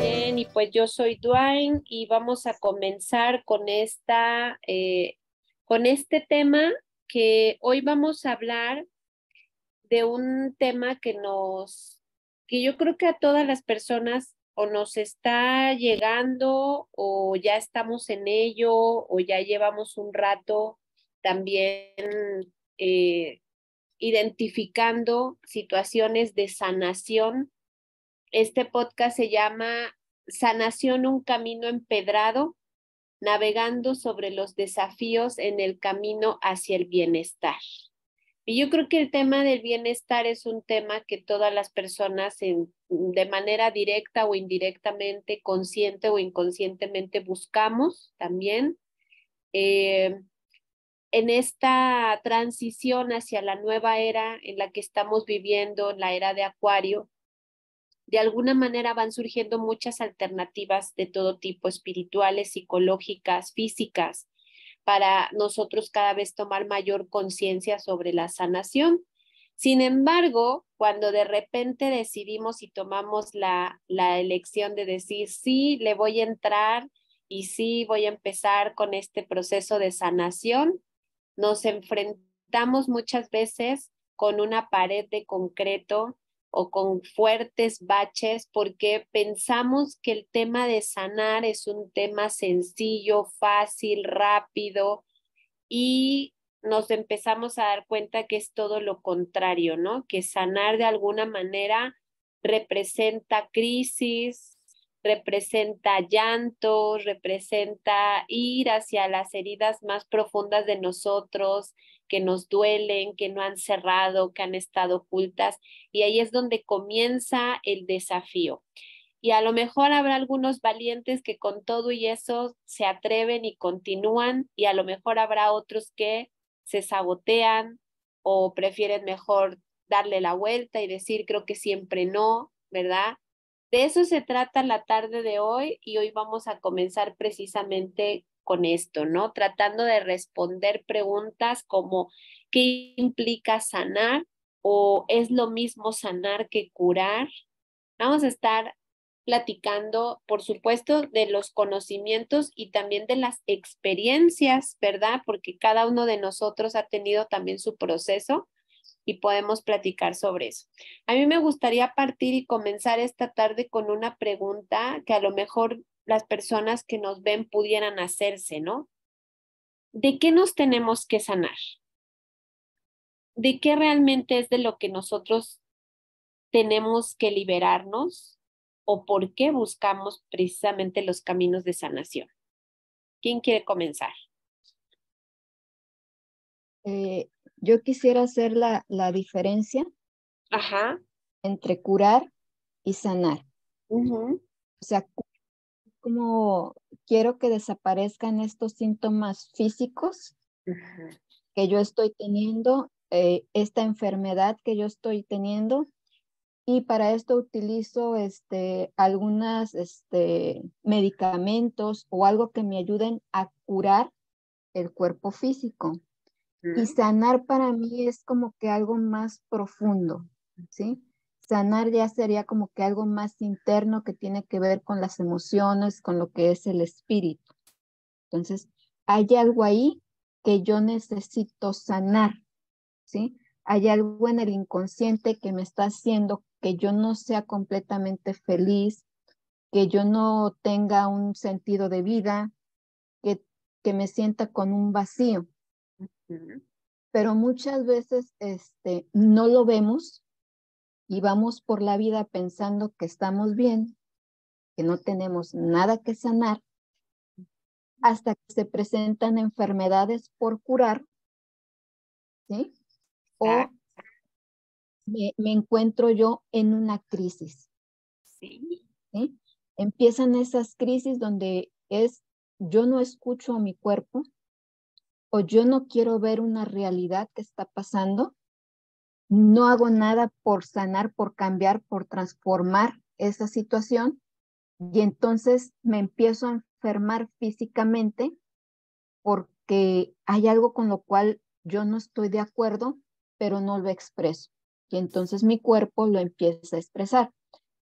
Bien, y pues yo soy Duane y vamos a comenzar con esta, eh, con este tema que hoy vamos a hablar de un tema que nos, que yo creo que a todas las personas o nos está llegando o ya estamos en ello o ya llevamos un rato también eh, identificando situaciones de sanación. Este podcast se llama Sanación, un camino empedrado, navegando sobre los desafíos en el camino hacia el bienestar. Y yo creo que el tema del bienestar es un tema que todas las personas en, de manera directa o indirectamente, consciente o inconscientemente buscamos también. Eh, en esta transición hacia la nueva era en la que estamos viviendo, la era de Acuario, de alguna manera van surgiendo muchas alternativas de todo tipo, espirituales, psicológicas, físicas, para nosotros cada vez tomar mayor conciencia sobre la sanación. Sin embargo, cuando de repente decidimos y tomamos la, elección de decir, sí, le voy a entrar y sí, voy a empezar con este proceso de sanación, nos enfrentamos muchas veces con una pared de concreto o con fuertes baches porque pensamos que el tema de sanar es un tema sencillo, fácil, rápido y nos empezamos a dar cuenta que es todo lo contrario, ¿no? Que sanar de alguna manera representa crisis, representa llanto, representa ir hacia las heridas más profundas de nosotros, que nos duelen, que no han cerrado, que han estado ocultas. Y ahí es donde comienza el desafío. Y a lo mejor habrá algunos valientes que con todo y eso se atreven y continúan, y a lo mejor habrá otros que se sabotean o prefieren mejor darle la vuelta y decir, creo que siempre no, ¿verdad? De eso se trata la tarde de hoy y hoy vamos a comenzar precisamente con esto, ¿no? Tratando de responder preguntas como ¿qué implica sanar? ¿O es lo mismo sanar que curar? Vamos a estar platicando, por supuesto, de los conocimientos y también de las experiencias, ¿verdad? Porque cada uno de nosotros ha tenido también su proceso y podemos platicar sobre eso. A mí me gustaría partir y comenzar esta tarde con una pregunta que a lo mejor las personas que nos ven pudieran hacerse, ¿no? ¿De qué nos tenemos que sanar? ¿De qué realmente es de lo que nosotros tenemos que liberarnos o por qué buscamos precisamente los caminos de sanación? ¿Quién quiere comenzar? Eh, yo quisiera hacer la, diferencia entre curar y sanar. O sea, como quiero que desaparezcan estos síntomas físicos que yo estoy teniendo, eh, esta enfermedad que yo estoy teniendo. Y para esto utilizo este, algunos este, medicamentos o algo que me ayuden a curar el cuerpo físico. Y sanar para mí es como que algo más profundo, ¿sí? Sanar ya sería como que algo más interno que tiene que ver con las emociones, con lo que es el espíritu. Entonces, hay algo ahí que yo necesito sanar, ¿sí? Hay algo en el inconsciente que me está haciendo que yo no sea completamente feliz, que yo no tenga un sentido de vida, que, que me sienta con un vacío. Pero muchas veces este, no lo vemos y vamos por la vida pensando que estamos bien, que no tenemos nada que sanar, hasta que se presentan enfermedades por curar, ¿sí? O me, encuentro yo en una crisis. Sí. Empiezan esas crisis donde es, yo no escucho a mi cuerpo, o yo no quiero ver una realidad que está pasando, no hago nada por sanar, por cambiar, por transformar esa situación y entonces me empiezo a enfermar físicamente porque hay algo con lo cual yo no estoy de acuerdo, pero no lo expreso. Y entonces mi cuerpo lo empieza a expresar.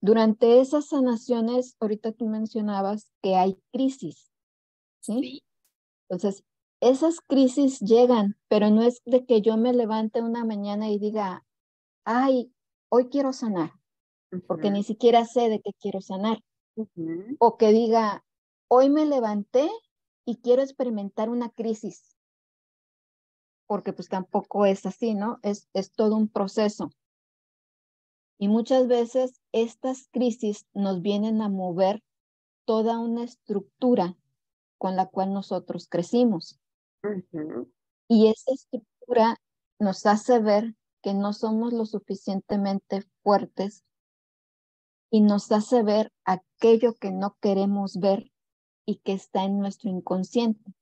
Durante esas sanaciones, ahorita tú mencionabas que hay crisis, ¿sí? Entonces, esas crisis llegan, pero no es de que yo me levante una mañana y diga, ay, hoy quiero sanar, porque ni siquiera sé de qué quiero sanar. O que diga, hoy me levanté y quiero experimentar una crisis, porque pues tampoco es así, ¿no? Es, es todo un proceso. Y muchas veces estas crisis nos vienen a mover toda una estructura con la cual nosotros crecimos. Y esa estructura nos hace ver que no somos lo suficientemente fuertes y nos hace ver aquello que no queremos ver y que está en nuestro inconsciente.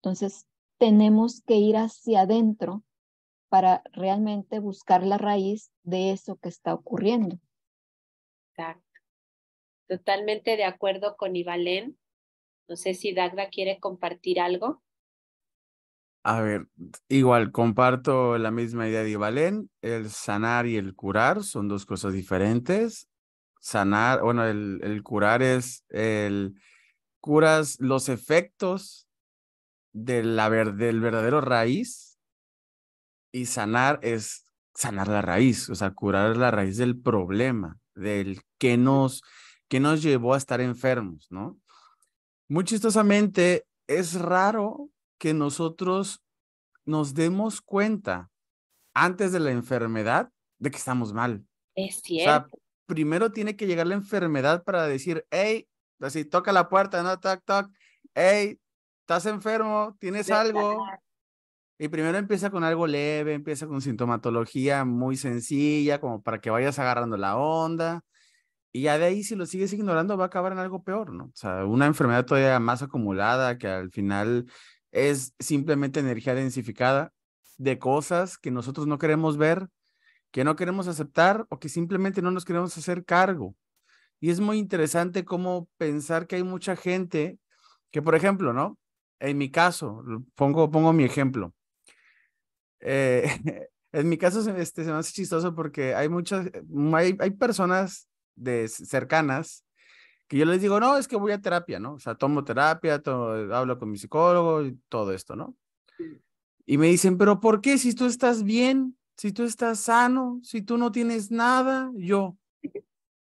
Entonces, tenemos que ir hacia adentro para realmente buscar la raíz de eso que está ocurriendo. Exacto. Totalmente de acuerdo con Ivalén. No sé si Dagda quiere compartir algo. A ver, igual comparto la misma idea de Ibalén. El sanar y el curar son dos cosas diferentes. Sanar, bueno, el, el curar es el curas los efectos de la, del verdadero raíz y sanar es sanar la raíz, o sea, curar la raíz del problema, del que nos, que nos llevó a estar enfermos, ¿no? Muy chistosamente, es raro que nosotros nos demos cuenta antes de la enfermedad de que estamos mal. Es cierto. primero tiene que llegar la enfermedad para decir, hey, así toca la puerta, no, toc, toc, hey, estás enfermo, tienes algo. Y primero empieza con algo leve, empieza con sintomatología muy sencilla, como para que vayas agarrando la onda. Y ya de ahí, si lo sigues ignorando, va a acabar en algo peor, ¿no? O sea, una enfermedad todavía más acumulada que al final es simplemente energía densificada de cosas que nosotros no queremos ver, que no queremos aceptar o que simplemente no nos queremos hacer cargo. Y es muy interesante cómo pensar que hay mucha gente que, por ejemplo, ¿no? En mi caso, pongo, pongo mi ejemplo. Eh, en mi caso este, se me hace chistoso porque hay muchas, eh, hay, personas de, cercanas que yo les digo, no, es que voy a terapia, ¿no? O sea, tomo terapia, eh, hablo con mi psicólogo y todo esto, ¿no? Y me dicen, pero ¿por qué si tú estás bien, si tú estás sano, si tú no tienes nada? Yo,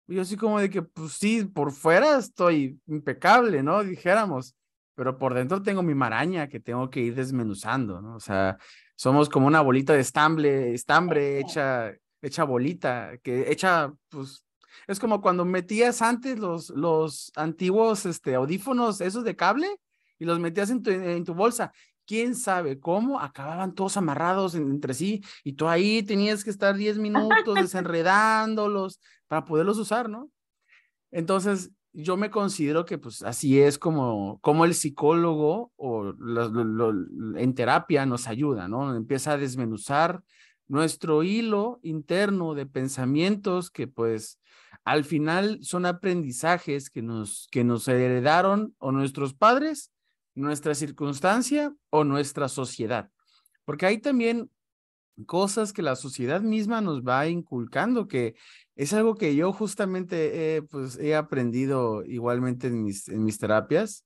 yo así como de que, pues sí, por fuera estoy impecable, ¿no? Dijéramos, pero por dentro tengo mi maraña que tengo que ir desmenuzando, ¿no? O sea, somos como una bolita de estambre, estambre hecha, hecha bolita, que hecha, pues, es como cuando metías antes los, los antiguos este, audífonos, esos de cable, y los metías en tu, bolsa. Quién sabe cómo acababan todos amarrados entre sí, y tú ahí tenías que estar 10 minutos desenredándolos para poderlos usar, ¿no? Entonces, yo me considero que pues así es como, como el psicólogo o en terapia nos ayuda, ¿no? Empieza a desmenuzar nuestro hilo interno de pensamientos que pues al final son aprendizajes que nos, que nos heredaron o nuestros padres, nuestra circunstancia o nuestra sociedad. Porque hay también cosas que la sociedad misma nos va inculcando, que es algo que yo justamente pues he aprendido igualmente en mis, en mis terapias,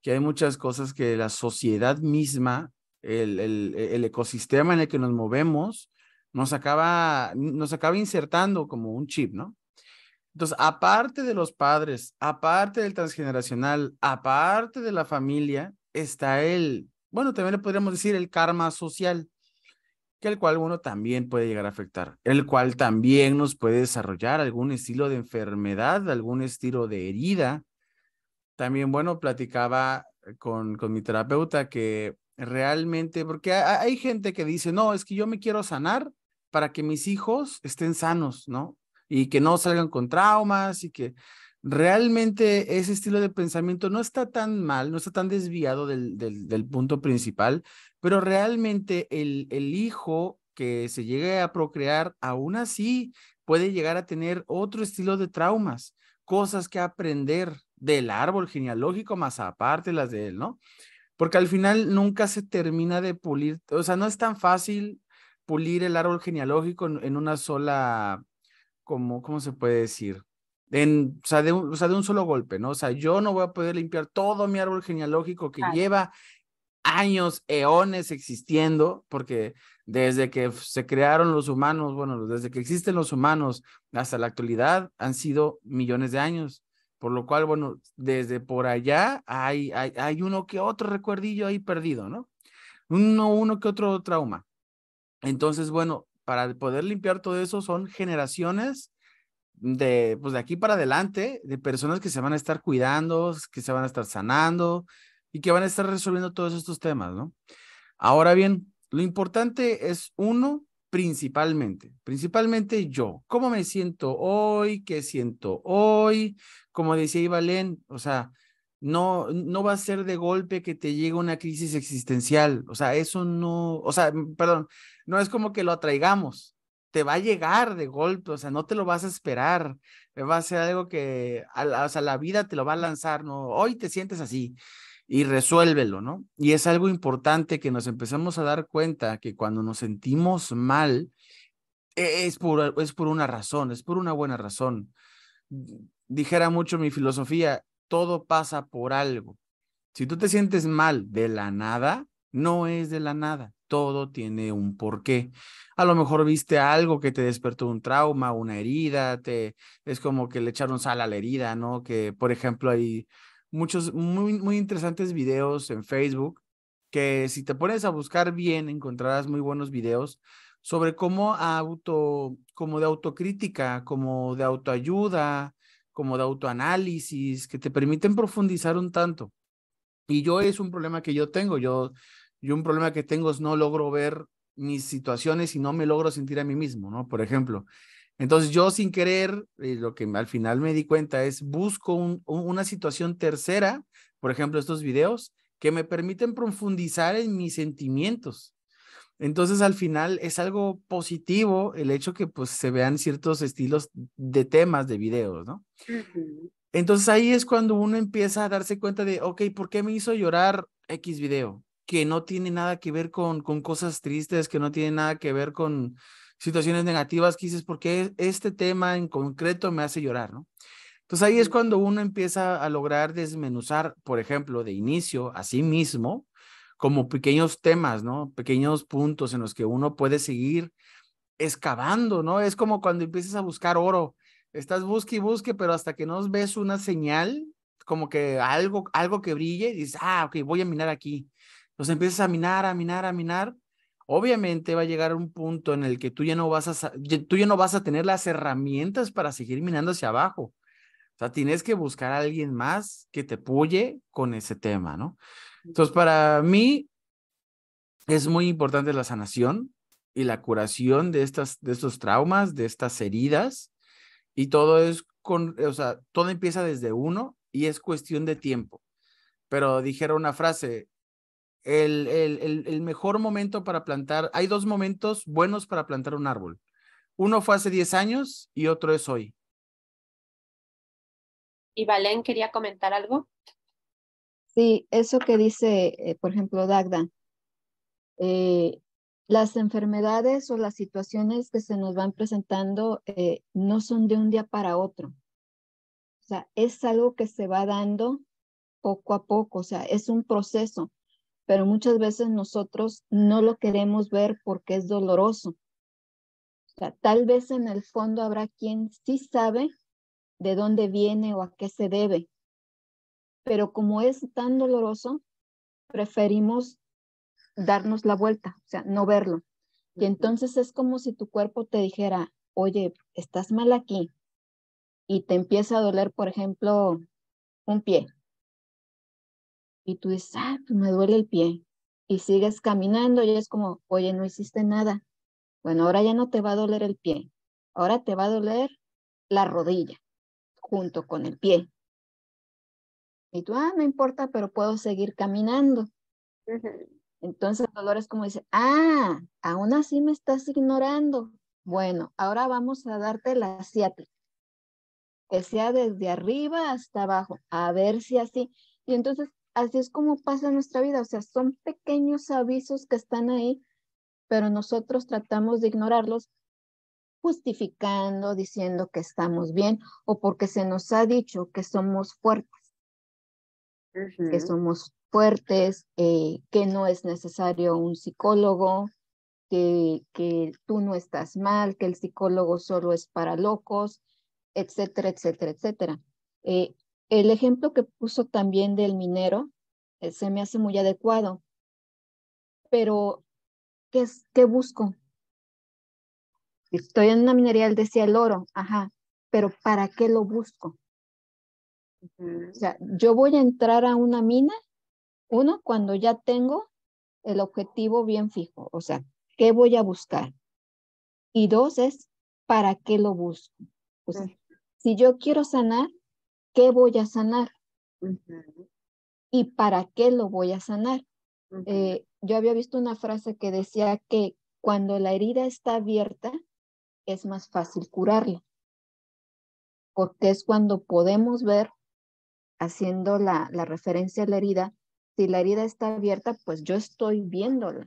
que hay muchas cosas que la sociedad misma, el, el, el ecosistema en el que nos movemos, nos acaba, nos acaba insertando como un chip, ¿no? Entonces, aparte de los padres, aparte del transgeneracional, aparte de la familia, está el, bueno, también le podríamos decir el karma social, que el cual uno también puede llegar a afectar, el cual también nos puede desarrollar algún estilo de enfermedad, algún estilo de herida. También, bueno, platicaba con, con mi terapeuta que realmente, porque hay gente que dice, no, es que yo me quiero sanar para que mis hijos estén sanos, ¿no? y que no salgan con traumas y que realmente ese estilo de pensamiento no está tan mal, no está tan desviado del, punto principal, pero realmente el, el hijo que se llegue a procrear, aún así puede llegar a tener otro estilo de traumas, cosas que aprender del árbol genealógico, más aparte las de él, ¿no? Porque al final nunca se termina de pulir, o sea, no es tan fácil pulir el árbol genealógico en una sola como, ¿cómo se puede decir? En, o, sea, de un, o sea, de un solo golpe, ¿no? O sea, yo no voy a poder limpiar todo mi árbol genealógico que lleva años, eones existiendo, porque desde que se crearon los humanos, bueno, desde que existen los humanos hasta la actualidad han sido millones de años. Por lo cual, bueno, desde por allá hay, hay, hay uno que otro recuerdillo ahí perdido, ¿no? Uno, uno que otro trauma. Entonces, bueno, para poder limpiar todo eso son generaciones de, pues de aquí para adelante, de personas que se van a estar cuidando, que se van a estar sanando y que van a estar resolviendo todos estos temas, ¿no? Ahora bien, lo importante es uno, principalmente, principalmente yo, cómo me siento hoy, qué siento hoy, como decía Ivalen, o sea, no, no va a ser de golpe que te llegue una crisis existencial. O sea, eso no, o sea, mm, perdón, no es como que lo atraigamos. Te va a llegar de golpe, o sea, no te lo vas a esperar. Eh, va a ser algo que, a o sea, la vida te lo va a lanzar, ¿no? Hoy te sientes así y resuélvelo, ¿no? Y es algo importante que nos empezamos a dar cuenta que cuando nos sentimos mal, e, es por, es por una razón, es por una buena razón. Dijera mucho mi filosofía, todo pasa por algo. Si tú te sientes mal de la nada, no es de la nada, todo tiene un porqué. A lo mejor viste algo que te despertó un trauma, una herida, te es como que le echaron sal a la herida, ¿no? Que por ejemplo hay muchos muy muy interesantes videos en Facebook que si te pones a buscar bien encontrarás muy buenos videos sobre cómo auto como de autocrítica, como de autoayuda, como de autoanálisis, que te permiten profundizar un tanto. Y yo es un problema que yo tengo, yo, yo un problema que tengo es no logro ver mis situaciones y no me logro sentir a mí mismo, ¿no? Por ejemplo. Entonces yo sin querer, eh, lo que al final me di cuenta es busco una situación tercera, por ejemplo, estos videos, que me permiten profundizar en mis sentimientos entonces al final es algo positivo el hecho que pues se vean ciertos estilos de temas de videos, ¿no? Entonces ahí es cuando uno empieza a darse cuenta de, ok, ¿por qué me hizo llorar X video? Que no tiene nada que ver con, con cosas tristes, que no tiene nada que ver con situaciones negativas, que dices, ¿por qué este tema en concreto me hace llorar, no? Entonces ahí es cuando uno empieza a lograr desmenuzar, por ejemplo, de inicio a sí mismo, como pequeños temas, ¿no? Pequeños puntos en los que uno puede seguir excavando, ¿no? Es como cuando empiezas a buscar oro, estás busque y busque, pero hasta que no ves una señal, como que algo, algo que brille, y dices, ah, ok, voy a minar aquí. Entonces empiezas a minar, a minar, a minar. Obviamente va a llegar un punto en el que tú ya no vas a, tú ya no vas a tener las herramientas para seguir minando hacia abajo tienes que buscar a alguien más que te apoye con ese tema, ¿no? Entonces, para mí es muy importante la sanación y la curación de, estas, de estos traumas, de estas heridas, y todo es con, o sea, todo empieza desde uno y es cuestión de tiempo. Pero dijeron una frase, el, el mejor momento para plantar, hay dos momentos buenos para plantar un árbol. Uno fue hace 10 años y otro es hoy. Y Valen, quería comentar algo. Sí, eso que dice, eh, por ejemplo, Dagda, eh, las enfermedades o las situaciones que se nos van presentando eh, no son de un día para otro. O sea, es algo que se va dando poco a poco, o sea, es un proceso, pero muchas veces nosotros no lo queremos ver porque es doloroso. O sea, tal vez en el fondo habrá quien sí sabe de dónde viene o a qué se debe. Pero como es tan doloroso, preferimos darnos la vuelta, o sea, no verlo. Y entonces es como si tu cuerpo te dijera, oye, estás mal aquí y te empieza a doler, por ejemplo, un pie. Y tú dices, ah, pues me duele el pie. Y sigues caminando y es como, oye, no hiciste nada. Bueno, ahora ya no te va a doler el pie. Ahora te va a doler la rodilla junto con el pie. Y tú, ah, no importa, pero puedo seguir caminando. entonces el Entonces es como dice, ah, aún así me estás ignorando. Bueno, ahora vamos a darte la asiática. Que sea desde arriba hasta abajo, a ver si así. Y entonces así es como pasa nuestra vida, o sea, son pequeños avisos que están ahí, pero nosotros tratamos de ignorarlos justificando, diciendo que estamos bien o porque se nos ha dicho que somos fuertes, que somos fuertes, eh, que no es necesario un psicólogo, que, que tú no estás mal, que el psicólogo solo es para locos, etcétera, etcétera, etcétera. Eh, el ejemplo que puso también del minero eh, se me hace muy adecuado, pero qué busco? Estoy en una minería, él decía el oro, ajá, pero ¿para qué lo busco? O sea, yo voy a entrar a una mina, uno, cuando ya tengo el objetivo bien fijo, o sea, ¿qué voy a buscar? Y dos es, ¿para qué lo busco? si yo quiero sanar, ¿qué voy a sanar? ¿Y para qué lo voy a sanar? Eh, yo había visto una frase que decía que cuando la herida está abierta, es más fácil curarla, porque es cuando podemos ver, haciendo la, referencia a la herida, si la herida está abierta, pues yo estoy viéndola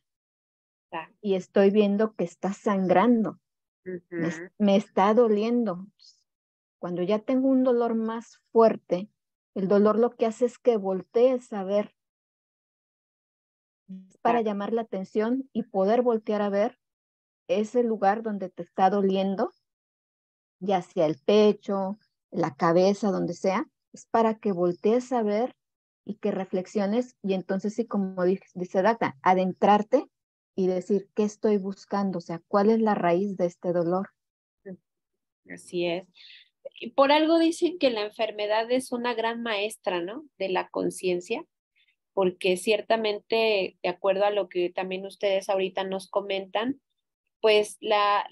y estoy viendo que está sangrando, me, está doliendo. Cuando ya tengo un dolor más fuerte, el dolor lo que hace es que voltees a ver. para llamar la atención y poder voltear a ver ese lugar donde te está doliendo, ya sea el pecho, la cabeza, donde sea, es para que voltees a ver y que reflexiones y entonces sí, como dice Data, adentrarte y decir qué estoy buscando, o sea, cuál es la raíz de este dolor. Mm, así es. Por algo dicen que la enfermedad es una gran maestra, ¿no? De la conciencia, porque ciertamente, de acuerdo a lo que también ustedes ahorita nos comentan, pues la,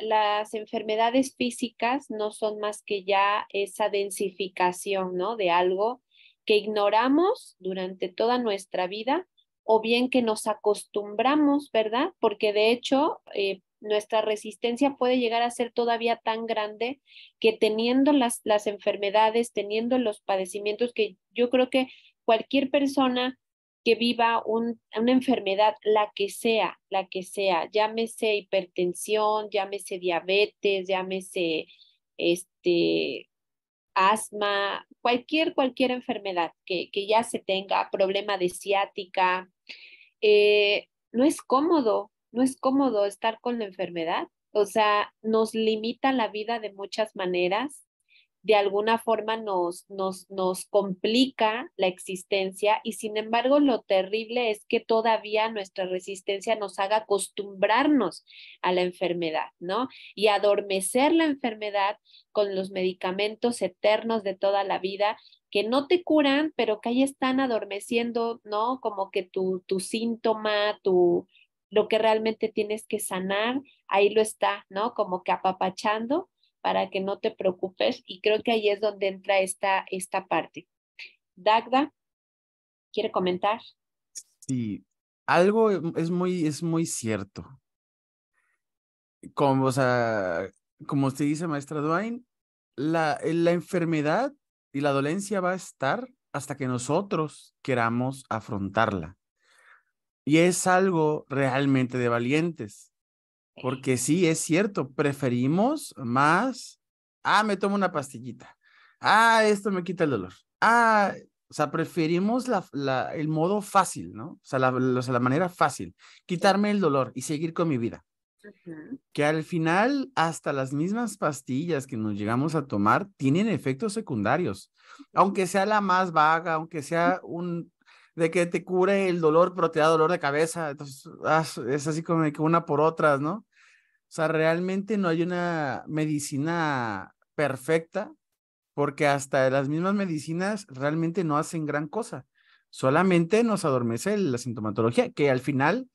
las enfermedades físicas no son más que ya esa densificación, ¿no? De algo que ignoramos durante toda nuestra vida o bien que nos acostumbramos, ¿verdad? Porque de hecho, eh, nuestra resistencia puede llegar a ser todavía tan grande que teniendo las, las enfermedades, teniendo los padecimientos, que yo creo que cualquier persona que viva una enfermedad, la que sea, la que sea, llámese hipertensión, llámese diabetes, llámese este, asma, cualquier, cualquier enfermedad que, que ya se tenga, problema de ciática, eh, no es cómodo, no es cómodo estar con la enfermedad. O sea, nos limita la vida de muchas maneras, de alguna forma nos, nos, complica la existencia y sin embargo lo terrible es que todavía nuestra resistencia nos haga acostumbrarnos a la enfermedad, ¿no? Y adormecer la enfermedad con los medicamentos eternos de toda la vida que no te curan, pero que ahí están adormeciendo, ¿no? Como que tu, síntoma, tu, lo que realmente tienes que sanar, ahí lo está, ¿no? Como que apapachando para que no te preocupes y creo que ahí es donde entra esta, esta parte. Dagda, ¿quiere comentar? Sí, algo em, es muy, es muy cierto. Como, o sea, como usted dice, maestra Duane, la, la enfermedad y la dolencia va a estar hasta que nosotros queramos afrontarla. Y es algo realmente de valientes porque sí, es cierto, preferimos más, ah, me tomo una pastillita, ah, esto me quita el dolor, ah, o sea, preferimos la, el modo fácil, ¿no? O sea, la, la, manera fácil, quitarme el dolor y seguir con mi vida. Que al final, hasta las mismas pastillas que nos llegamos a tomar tienen efectos secundarios, aunque sea la más vaga, aunque sea un de que te cure el dolor, pero te da dolor de cabeza. Entonces, ah, es así como que una por otras, ¿no? O sea, realmente no hay una medicina perfecta porque hasta las mismas medicinas realmente no hacen gran cosa. Solamente nos adormece la sintomatología, que al final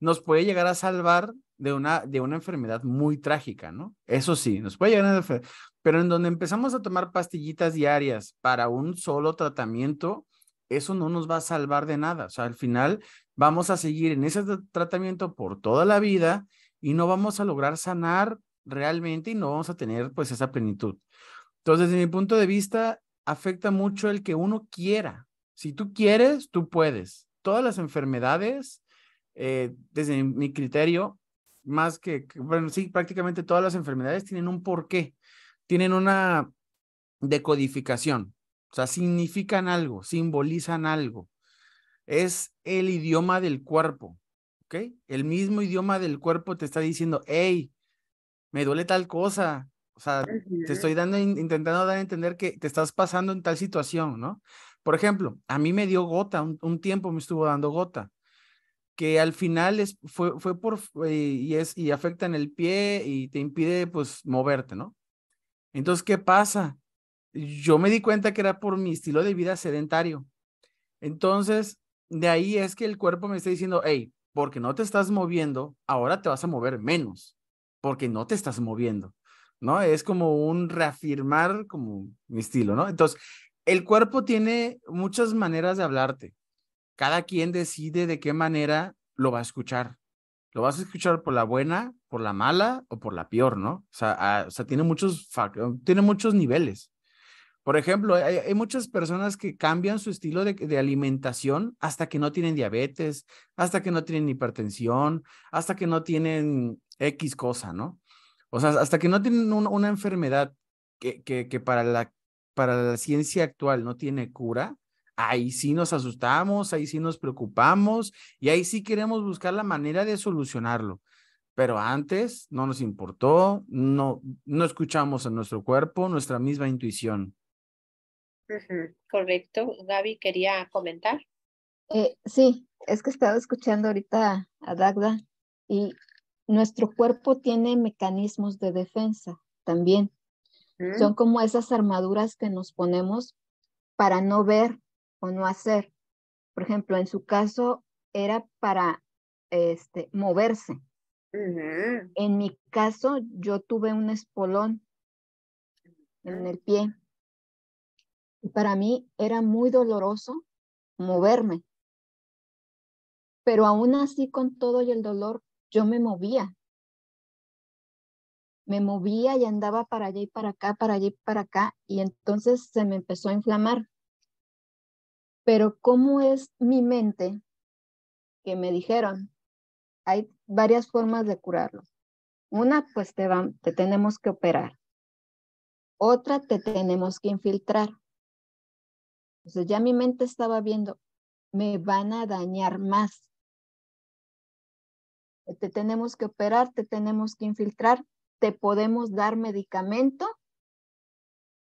nos puede llegar a salvar de una, de una enfermedad muy trágica, ¿no? Eso sí, nos puede llegar a... Pero en donde empezamos a tomar pastillitas diarias para un solo tratamiento, eso no nos va a salvar de nada. O sea, al final vamos a seguir en ese tratamiento por toda la vida y no vamos a lograr sanar realmente y no vamos a tener pues esa plenitud. Entonces, desde mi punto de vista, afecta mucho el que uno quiera. Si tú quieres, tú puedes. Todas las enfermedades, eh, desde mi criterio, más que, bueno, sí, prácticamente todas las enfermedades tienen un porqué, tienen una decodificación, o sea, significan algo, simbolizan algo. Es el idioma del cuerpo. El mismo idioma del cuerpo te está diciendo, hey, me duele tal cosa. O sea, te estoy dando, intentando dar a entender que te estás pasando en tal situación, ¿no? Por ejemplo, a mí me dio gota, un, tiempo me estuvo dando gota, que al final es, fue, fue por, eh, y, es, y afecta en el pie y te impide, pues, moverte, ¿no? Entonces, ¿qué pasa? Yo me di cuenta que era por mi estilo de vida sedentario. Entonces, de ahí es que el cuerpo me está diciendo, hey, porque no te estás moviendo, ahora te vas a mover menos, porque no te estás moviendo, ¿no? Es como un reafirmar como mi estilo, ¿no? Entonces, el cuerpo tiene muchas maneras de hablarte. Cada quien decide de qué manera lo va a escuchar. Lo vas a escuchar por la buena, por la mala o por la peor, ¿no? O sea, ah, tiene, muchos, tiene muchos niveles. Por ejemplo, hay, muchas personas que cambian su estilo de, alimentación hasta que no tienen diabetes, hasta que no tienen hipertensión, hasta que no tienen X cosa, ¿no? O sea, hasta que no tienen una enfermedad que, que, para, la, para la ciencia actual no tiene cura, ahí sí nos asustamos, ahí sí nos preocupamos y ahí sí queremos buscar la manera de solucionarlo. Pero antes no nos importó, no, no escuchamos a nuestro cuerpo, nuestra misma intuición. Correcto. Gaby, quería comentar. Eh, sí, es que estaba escuchando ahorita a Dagda y nuestro cuerpo tiene mecanismos de defensa también. Mm. Son como esas armaduras que nos ponemos para no ver o no hacer. Por ejemplo, en su caso era para este, moverse. En mi caso, yo tuve un espolón en ah. el pie para mí era muy doloroso moverme. Pero aún así, con todo y el dolor, yo me movía. Me movía y andaba para allá y para acá, para allá y para acá, y entonces se me empezó a inflamar. Pero ¿cómo es mi mente? Que me dijeron, hay varias formas de curarlo. Una, pues te, te tenemos que operar. Otra, te tenemos que infiltrar. Entonces ya mi mente estaba viendo, me van a dañar más. Te tenemos que operar, te tenemos que infiltrar, te podemos dar medicamento,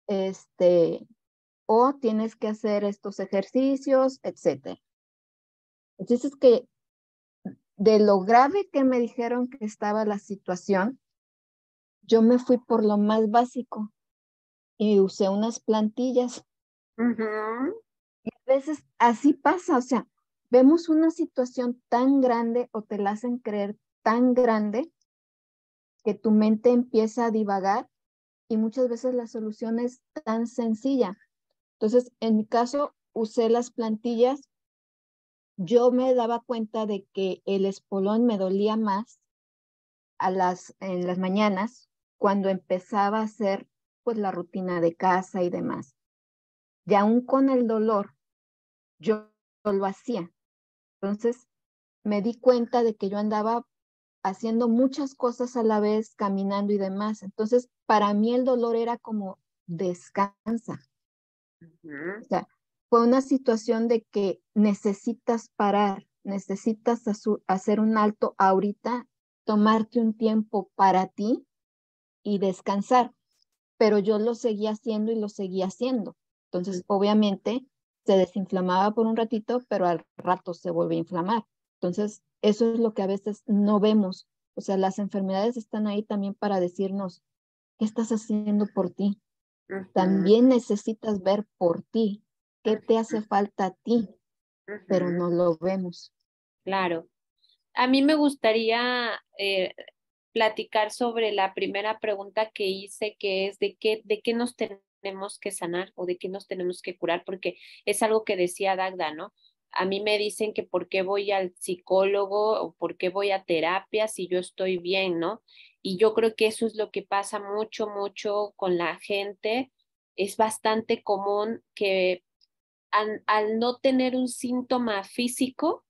este, o tienes que hacer estos ejercicios, etc. Entonces es que de lo grave que me dijeron que estaba la situación, yo me fui por lo más básico y usé unas plantillas y a veces así pasa, o sea, vemos una situación tan grande o te la hacen creer tan grande que tu mente empieza a divagar y muchas veces la solución es tan sencilla. Entonces, en mi caso, usé las plantillas. Yo me daba cuenta de que el espolón me dolía más a las, en las mañanas cuando empezaba a hacer pues la rutina de casa y demás y aún con el dolor, yo, lo hacía. Entonces, me di cuenta de que yo andaba haciendo muchas cosas a la vez, caminando y demás. Entonces, para mí el dolor era como descansa. O sea, fue una situación de que necesitas parar, necesitas hacer un alto ahorita, tomarte un tiempo para ti y descansar. Pero yo lo seguía haciendo y lo seguía haciendo. Entonces, obviamente, se desinflamaba por un ratito, pero al rato se vuelve a inflamar. Entonces, eso es lo que a veces no vemos. O sea, las enfermedades están ahí también para decirnos, ¿qué estás haciendo por ti? También necesitas ver por ti, qué te hace falta a ti, pero no lo vemos. Claro. A mí me gustaría eh, platicar sobre la primera pregunta que hice, que es de qué, de qué nos tenemos que sanar o de qué nos tenemos que curar, porque es algo que decía Dagda, ¿no? A mí me dicen que por qué voy al psicólogo o por qué voy a terapia si yo estoy bien, ¿no? Y yo creo que eso es lo que pasa mucho, mucho con la gente. Es bastante común que al no tener un síntoma físico,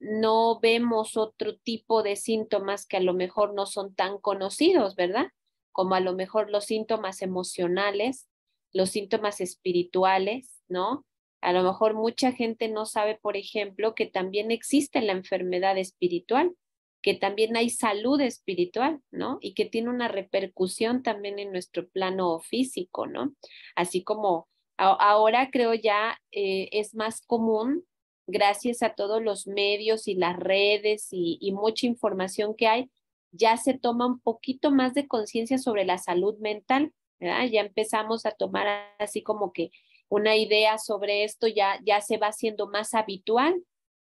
no vemos otro tipo de síntomas que a lo mejor no son tan conocidos, ¿verdad? Como a lo mejor los síntomas emocionales los síntomas espirituales, ¿no? A lo mejor mucha gente no sabe, por ejemplo, que también existe la enfermedad espiritual, que también hay salud espiritual, ¿no? Y que tiene una repercusión también en nuestro plano físico, ¿no? Así como ahora creo ya eh, es más común, gracias a todos los medios y las redes y mucha información que hay, ya se toma un poquito más de conciencia sobre la salud mental ya empezamos a tomar así como que una idea sobre esto ya, ya se va haciendo más habitual,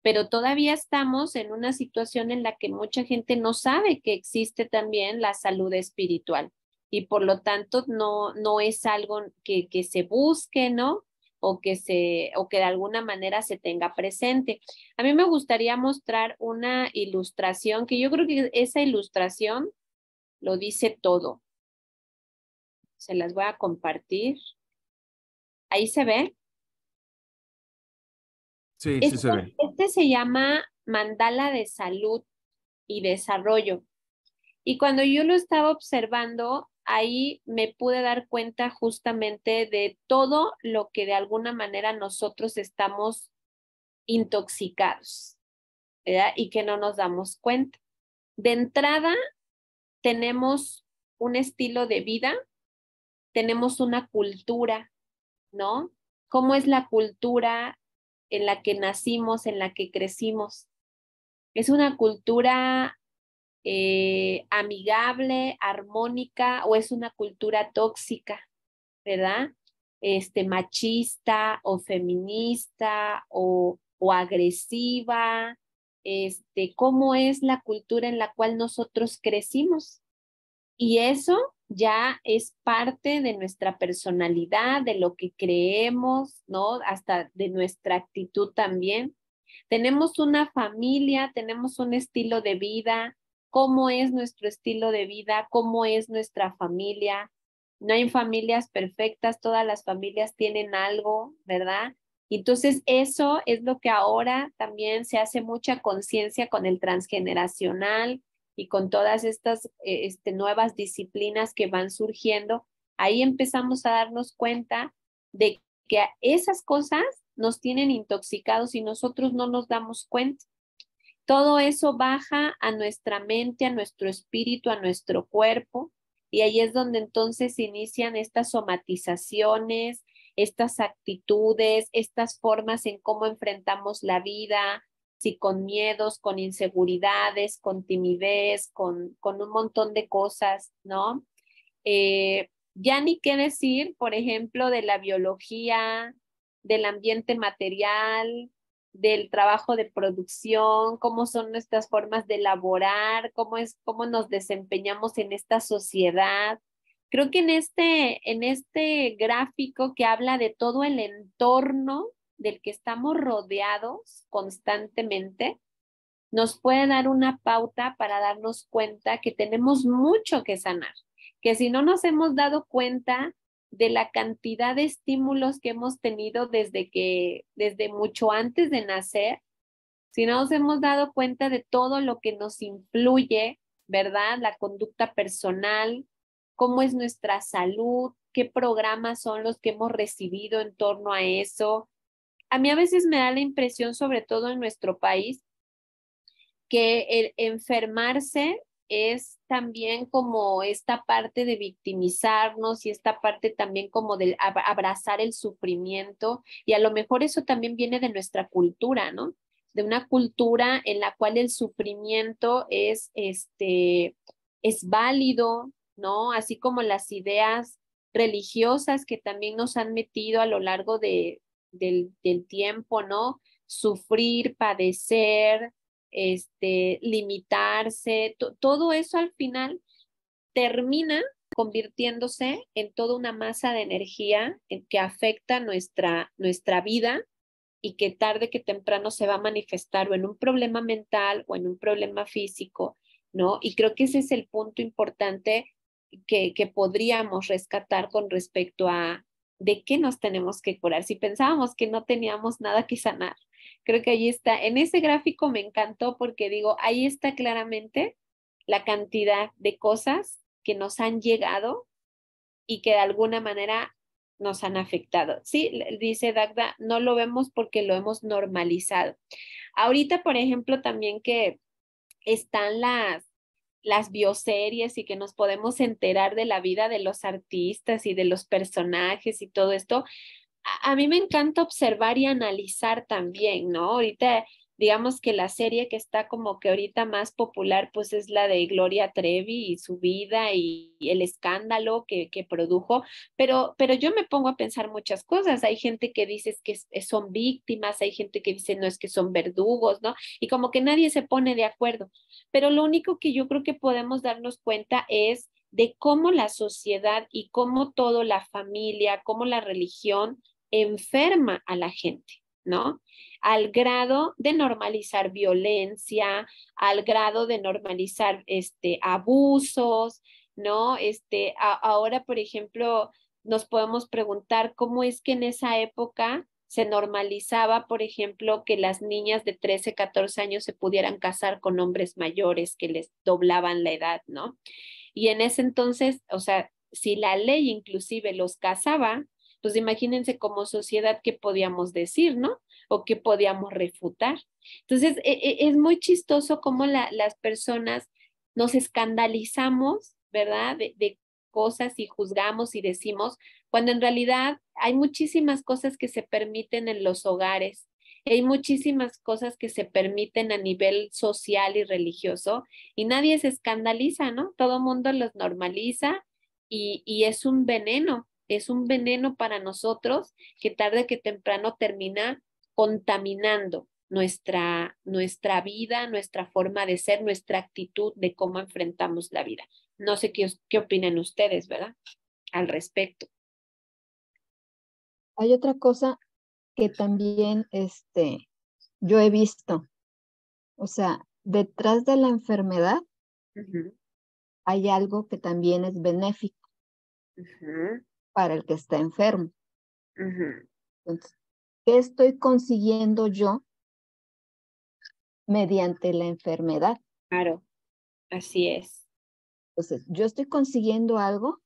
pero todavía estamos en una situación en la que mucha gente no sabe que existe también la salud espiritual y por lo tanto no, no es algo que, que se busque, ¿no? O que, se, o que de alguna manera se tenga presente. A mí me gustaría mostrar una ilustración que yo creo que esa ilustración lo dice todo, se las voy a compartir. Ahí se ve. Sí, sí este se ve. Este se llama mandala de salud y desarrollo. Y cuando yo lo estaba observando, ahí me pude dar cuenta justamente de todo lo que de alguna manera nosotros estamos intoxicados ¿verdad? y que no nos damos cuenta. De entrada, tenemos un estilo de vida tenemos una cultura, ¿no? ¿Cómo es la cultura en la que nacimos, en la que crecimos? ¿Es una cultura eh, amigable, armónica o es una cultura tóxica, ¿verdad? Este, machista o feminista o, o agresiva, este, cómo es la cultura en la cual nosotros crecimos. Y eso ya es parte de nuestra personalidad, de lo que creemos, ¿no? Hasta de nuestra actitud también. Tenemos una familia, tenemos un estilo de vida, cómo es nuestro estilo de vida, cómo es nuestra familia. No hay familias perfectas, todas las familias tienen algo, ¿verdad? Entonces, eso es lo que ahora también se hace mucha conciencia con el transgeneracional, y con todas estas eh, este, nuevas disciplinas que van surgiendo, ahí empezamos a darnos cuenta de que esas cosas nos tienen intoxicados y nosotros no nos damos cuenta. Todo eso baja a nuestra mente, a nuestro espíritu, a nuestro cuerpo, y ahí es donde entonces inician estas somatizaciones, estas actitudes, estas formas en cómo enfrentamos la vida, si con miedos, con inseguridades, con timidez, con, con un montón de cosas, ¿no? Eh, ya ni qué decir, por ejemplo, de la biología, del ambiente material, del trabajo de producción, cómo son nuestras formas de elaborar, cómo es cómo nos desempeñamos en esta sociedad. Creo que en este en este gráfico que habla de todo el entorno del que estamos rodeados constantemente nos puede dar una pauta para darnos cuenta que tenemos mucho que sanar, que si no nos hemos dado cuenta de la cantidad de estímulos que hemos tenido desde que desde mucho antes de nacer, si no nos hemos dado cuenta de todo lo que nos influye, ¿verdad? La conducta personal, cómo es nuestra salud, qué programas son los que hemos recibido en torno a eso, a mí a veces me da la impresión, sobre todo en nuestro país, que el enfermarse es también como esta parte de victimizarnos y esta parte también como de abrazar el sufrimiento y a lo mejor eso también viene de nuestra cultura, ¿no? De una cultura en la cual el sufrimiento es este es válido, ¿no? Así como las ideas religiosas que también nos han metido a lo largo de del, tiempo, ¿no? Sufrir, padecer, este, limitarse, todo eso al final termina convirtiéndose en toda una masa de energía que afecta nuestra, nuestra vida y que tarde que temprano se va a manifestar o en un problema mental o en un problema físico, ¿no? Y creo que ese es el punto importante que, que podríamos rescatar con respecto a, de qué nos tenemos que curar. Si pensábamos que no teníamos nada que sanar, creo que ahí está. En ese gráfico me encantó porque digo, ahí está claramente la cantidad de cosas que nos han llegado y que de alguna manera nos han afectado. Sí, dice Dagda, no lo vemos porque lo hemos normalizado. Ahorita, por ejemplo, también que están las, las bioseries y que nos podemos enterar de la vida de los artistas y de los personajes y todo esto, a, mí me encanta observar y analizar también, ¿no? Ahorita digamos que la serie que está como que ahorita más popular, pues es la de Gloria Trevi y su vida y, el escándalo que, produjo, pero, pero yo me pongo a pensar muchas cosas. Hay gente que dice que eh, son víctimas, hay gente que dice no es que son verdugos, ¿no? Y como que nadie se pone de acuerdo. Pero lo único que yo creo que podemos darnos cuenta es de cómo la sociedad y cómo toda la familia, cómo la religión enferma a la gente. ¿no? Al grado de normalizar violencia, al grado de normalizar este, abusos, ¿no? Este, ahora, por ejemplo, nos podemos preguntar cómo es que en esa época se normalizaba, por ejemplo, que las niñas de 13, 14 años se pudieran casar con hombres mayores que les doblaban la edad, ¿no? Y en ese entonces, o sea, si la ley inclusive los casaba, pues imagínense como sociedad qué podíamos decir, ¿no? O qué podíamos refutar. Entonces, e, e, es muy chistoso cómo las personas nos escandalizamos, ¿verdad? De, cosas y juzgamos y decimos, cuando en realidad hay muchísimas cosas que se permiten en los hogares, hay muchísimas cosas que se permiten a nivel social y religioso y nadie se escandaliza, ¿no? Todo mundo los normaliza y es un veneno es un veneno para nosotros que tarde que temprano termina contaminando nuestra, nuestra vida, nuestra forma de ser, nuestra actitud de cómo enfrentamos la vida. No sé qué, qué opinan ustedes, ¿verdad? Al respecto. Hay otra cosa que también este, yo he visto. O sea, detrás de la enfermedad hay algo que también es benéfico para el que está enfermo. ¿qué estoy consiguiendo yo mediante la enfermedad? Claro, así es. Entonces, yo estoy consiguiendo algo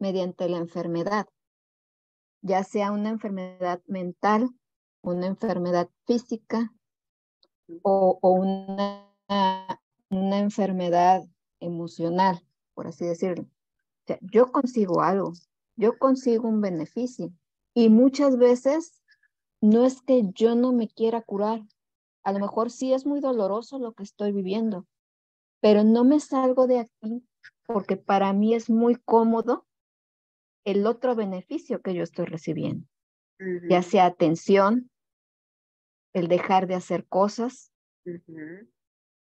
mediante la enfermedad, ya sea una enfermedad mental, una enfermedad física o, una, enfermedad emocional, por así decirlo. yo consigo algo yo consigo un beneficio. Y muchas veces no es que yo no me quiera curar. A lo mejor sí es muy doloroso lo que estoy viviendo, pero no me salgo de aquí porque para mí es muy cómodo el otro beneficio que yo estoy recibiendo, ya sea atención, el dejar de hacer cosas,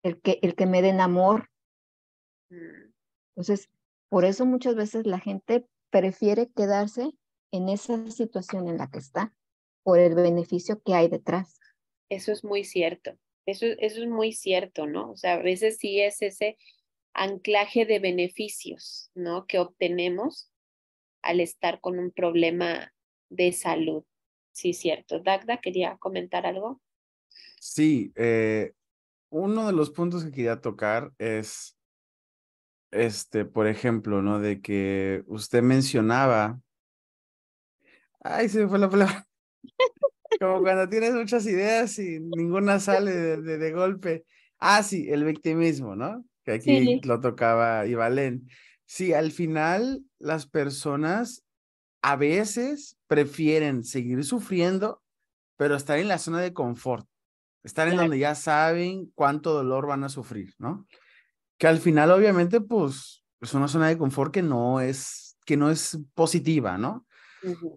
el, que, el que me den amor. Mm. Entonces, por eso muchas veces la gente prefiere quedarse en esa situación en la que está por el beneficio que hay detrás. Eso es muy cierto, eso, es muy cierto, ¿no? O sea, a veces sí es ese anclaje de beneficios, ¿no? Que obtenemos al estar con un problema de salud. Sí, cierto. Dagda, ¿quería comentar algo? Sí, eh, uno de los puntos que quería tocar es este, por ejemplo, ¿no? De que usted mencionaba. Ay, se me fue la palabra. Como cuando tienes muchas ideas y ninguna sale de, golpe. Ah, sí, el victimismo, ¿no? Que aquí lo tocaba Ibalén. Sí, al final las personas a veces prefieren seguir sufriendo, pero estar en la zona de confort, estar en donde ya saben cuánto dolor van a sufrir, ¿no? que al final obviamente pues es una zona de confort que no es, que no es positiva, ¿no?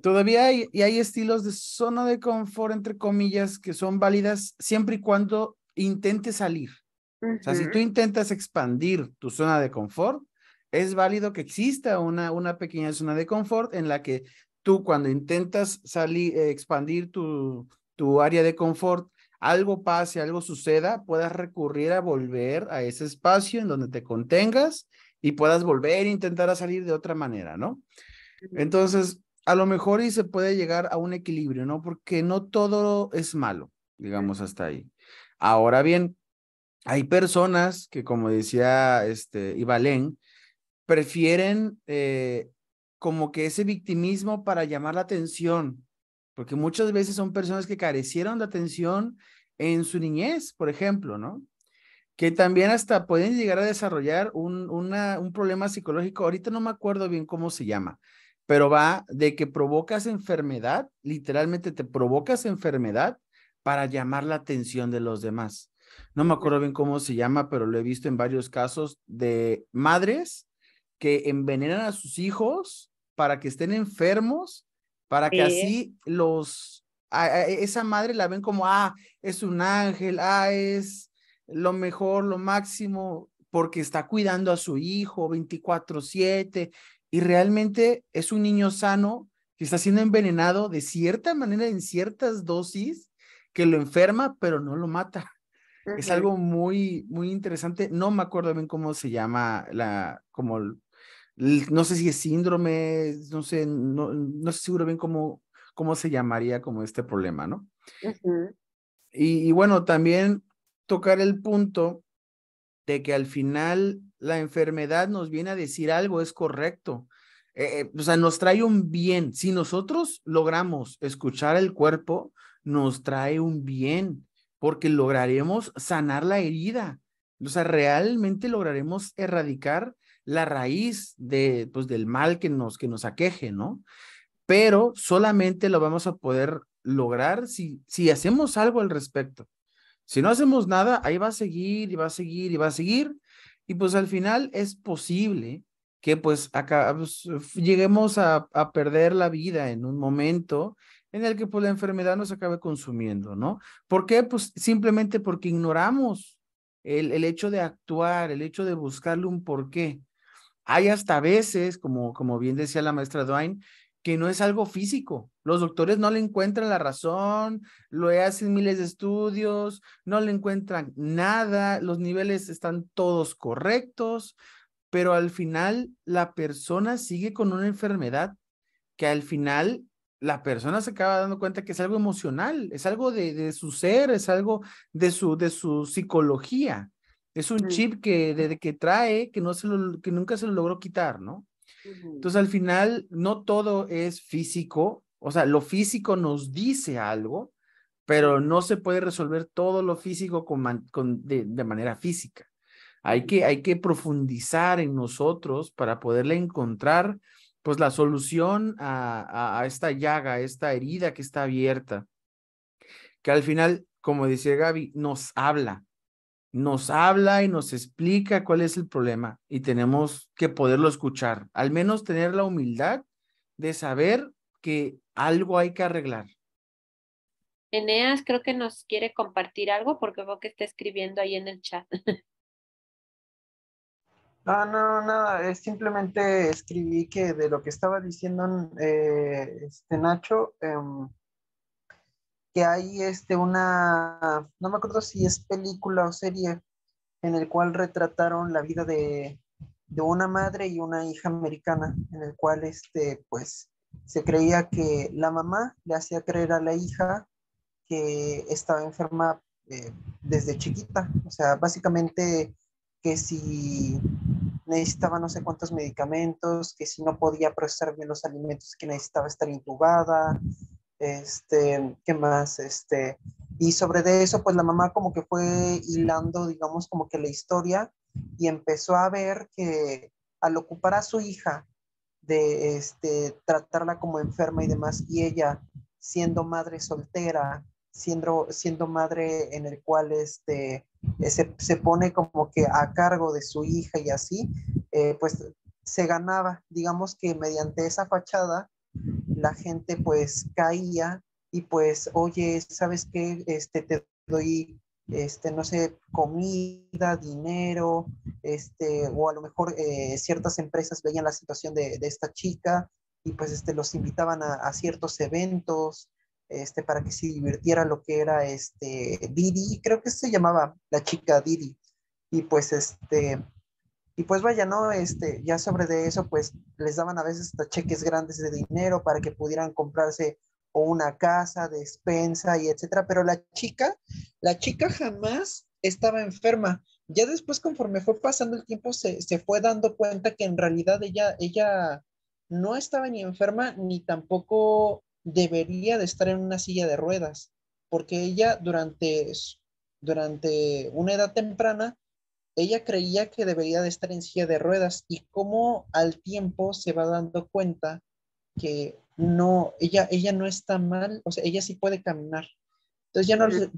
Todavía hay, y hay estilos de zona de confort, entre comillas, que son válidas siempre y cuando intentes salir. O sea, si tú intentas expandir tu zona de confort, es válido que exista una, una pequeña zona de confort en la que tú cuando intentas salir, eh, expandir tu, tu área de confort, algo pase, algo suceda, puedas recurrir a volver a ese espacio en donde te contengas y puedas volver e intentar a salir de otra manera, ¿no? Entonces, a lo mejor y se puede llegar a un equilibrio, ¿no? Porque no todo es malo, digamos hasta ahí. Ahora bien, hay personas que, como decía este Ibalén, prefieren eh, como que ese victimismo para llamar la atención, porque muchas veces son personas que carecieron de atención en su niñez, por ejemplo, ¿no? Que también hasta pueden llegar a desarrollar un, un problema psicológico, ahorita no me acuerdo bien cómo se llama, pero va de que provocas enfermedad, literalmente te provocas enfermedad para llamar la atención de los demás. No me acuerdo bien cómo se llama, pero lo he visto en varios casos de madres que envenenan a sus hijos para que estén enfermos para que así los, esa madre la ven como, ah, es un ángel, ah, es lo mejor, lo máximo, porque está cuidando a su hijo 24/7 y realmente es un niño sano que está siendo envenenado de cierta manera en ciertas dosis que lo enferma pero no lo mata. Es algo muy muy interesante, no me acuerdo bien cómo se llama la como no sé si es síndrome, no sé, no, no seguro bien cómo, cómo se llamaría como este problema, ¿no? y, bueno, también tocar el punto de que al final la enfermedad nos viene a decir algo, es correcto. Eh, o sea, nos trae un bien. Si nosotros logramos escuchar el cuerpo, nos trae un bien, porque lograremos sanar la herida. O sea, realmente lograremos erradicar la raíz de, pues, del mal que nos, que nos aqueje, ¿no? Pero solamente lo vamos a poder lograr si, si hacemos algo al respecto. Si no hacemos nada, ahí va a seguir y va a seguir y va a seguir. Y pues al final es posible que pues acá pues, lleguemos a, a perder la vida en un momento en el que pues la enfermedad nos acabe consumiendo, ¿no? ¿Por qué? Pues simplemente porque ignoramos el, el hecho de actuar, el hecho de buscarle un porqué. Hay hasta veces, como, como bien decía la maestra Dwayne, que no es algo físico. Los doctores no le encuentran la razón, lo hacen miles de estudios, no le encuentran nada, los niveles están todos correctos, pero al final la persona sigue con una enfermedad que al final la persona se acaba dando cuenta que es algo emocional, es algo de, de su ser, es algo de su, de su psicología. Es un chip que desde que trae, que, no se que nunca se lo logró quitar, ¿no? Entonces al final no todo es físico, o sea, lo físico nos dice algo, pero no se puede resolver todo lo físico con de, manera física. Hay que, hay que profundizar en nosotros para poderle encontrar pues la solución a, a, a esta llaga, a esta herida que está abierta, que al final, como decía Gaby, nos habla, nos habla y nos explica cuál es el problema y tenemos que poderlo escuchar, al menos tener la humildad de saber que algo hay que arreglar. Eneas creo que nos quiere compartir algo porque veo que está escribiendo ahí en el chat. no no, nada, es simplemente escribí que de lo que estaba diciendo eh, este Nacho, em, que hay este, una, no me acuerdo si es película o serie, en el cual retrataron la vida de, una madre y una hija americana, en el cual este, pues, se creía que la mamá le hacía creer a la hija que estaba enferma eh, desde chiquita, o sea, básicamente que si necesitaba no sé cuántos medicamentos, que si no podía procesar bien los alimentos, que necesitaba estar intubada, este, ¿qué más? Este, y sobre de eso, pues la mamá como que fue hilando, digamos, como que la historia y empezó a ver que al ocupar a su hija de este, tratarla como enferma y demás, y ella siendo madre soltera, siendo, siendo madre en el cual este, se, pone como que a cargo de su hija y así, eh, pues se ganaba, digamos que mediante esa fachada, la gente pues caía y pues, oye, ¿sabes qué? Este, te doy, este, no sé, comida, dinero, este, o a lo mejor eh, ciertas empresas veían la situación de, esta chica y pues este, los invitaban a, ciertos eventos. Este, para que se divirtiera lo que era este Didi, creo que se llamaba la chica Didi. Y pues este, y pues vaya, ¿no? Este, ya sobre de eso, pues les daban a veces hasta cheques grandes de dinero para que pudieran comprarse o una casa, despensa y etcétera. Pero la chica, la chica jamás estaba enferma. Ya después, conforme fue pasando el tiempo, se, se fue dando cuenta que en realidad ella, ella no estaba ni enferma ni tampoco debería de estar en una silla de ruedas, porque ella durante, durante una edad temprana ella creía que debería de estar en silla de ruedas y como al tiempo se va dando cuenta que no, ella, ella no está mal, o sea, ella sí puede caminar. Entonces ya no les,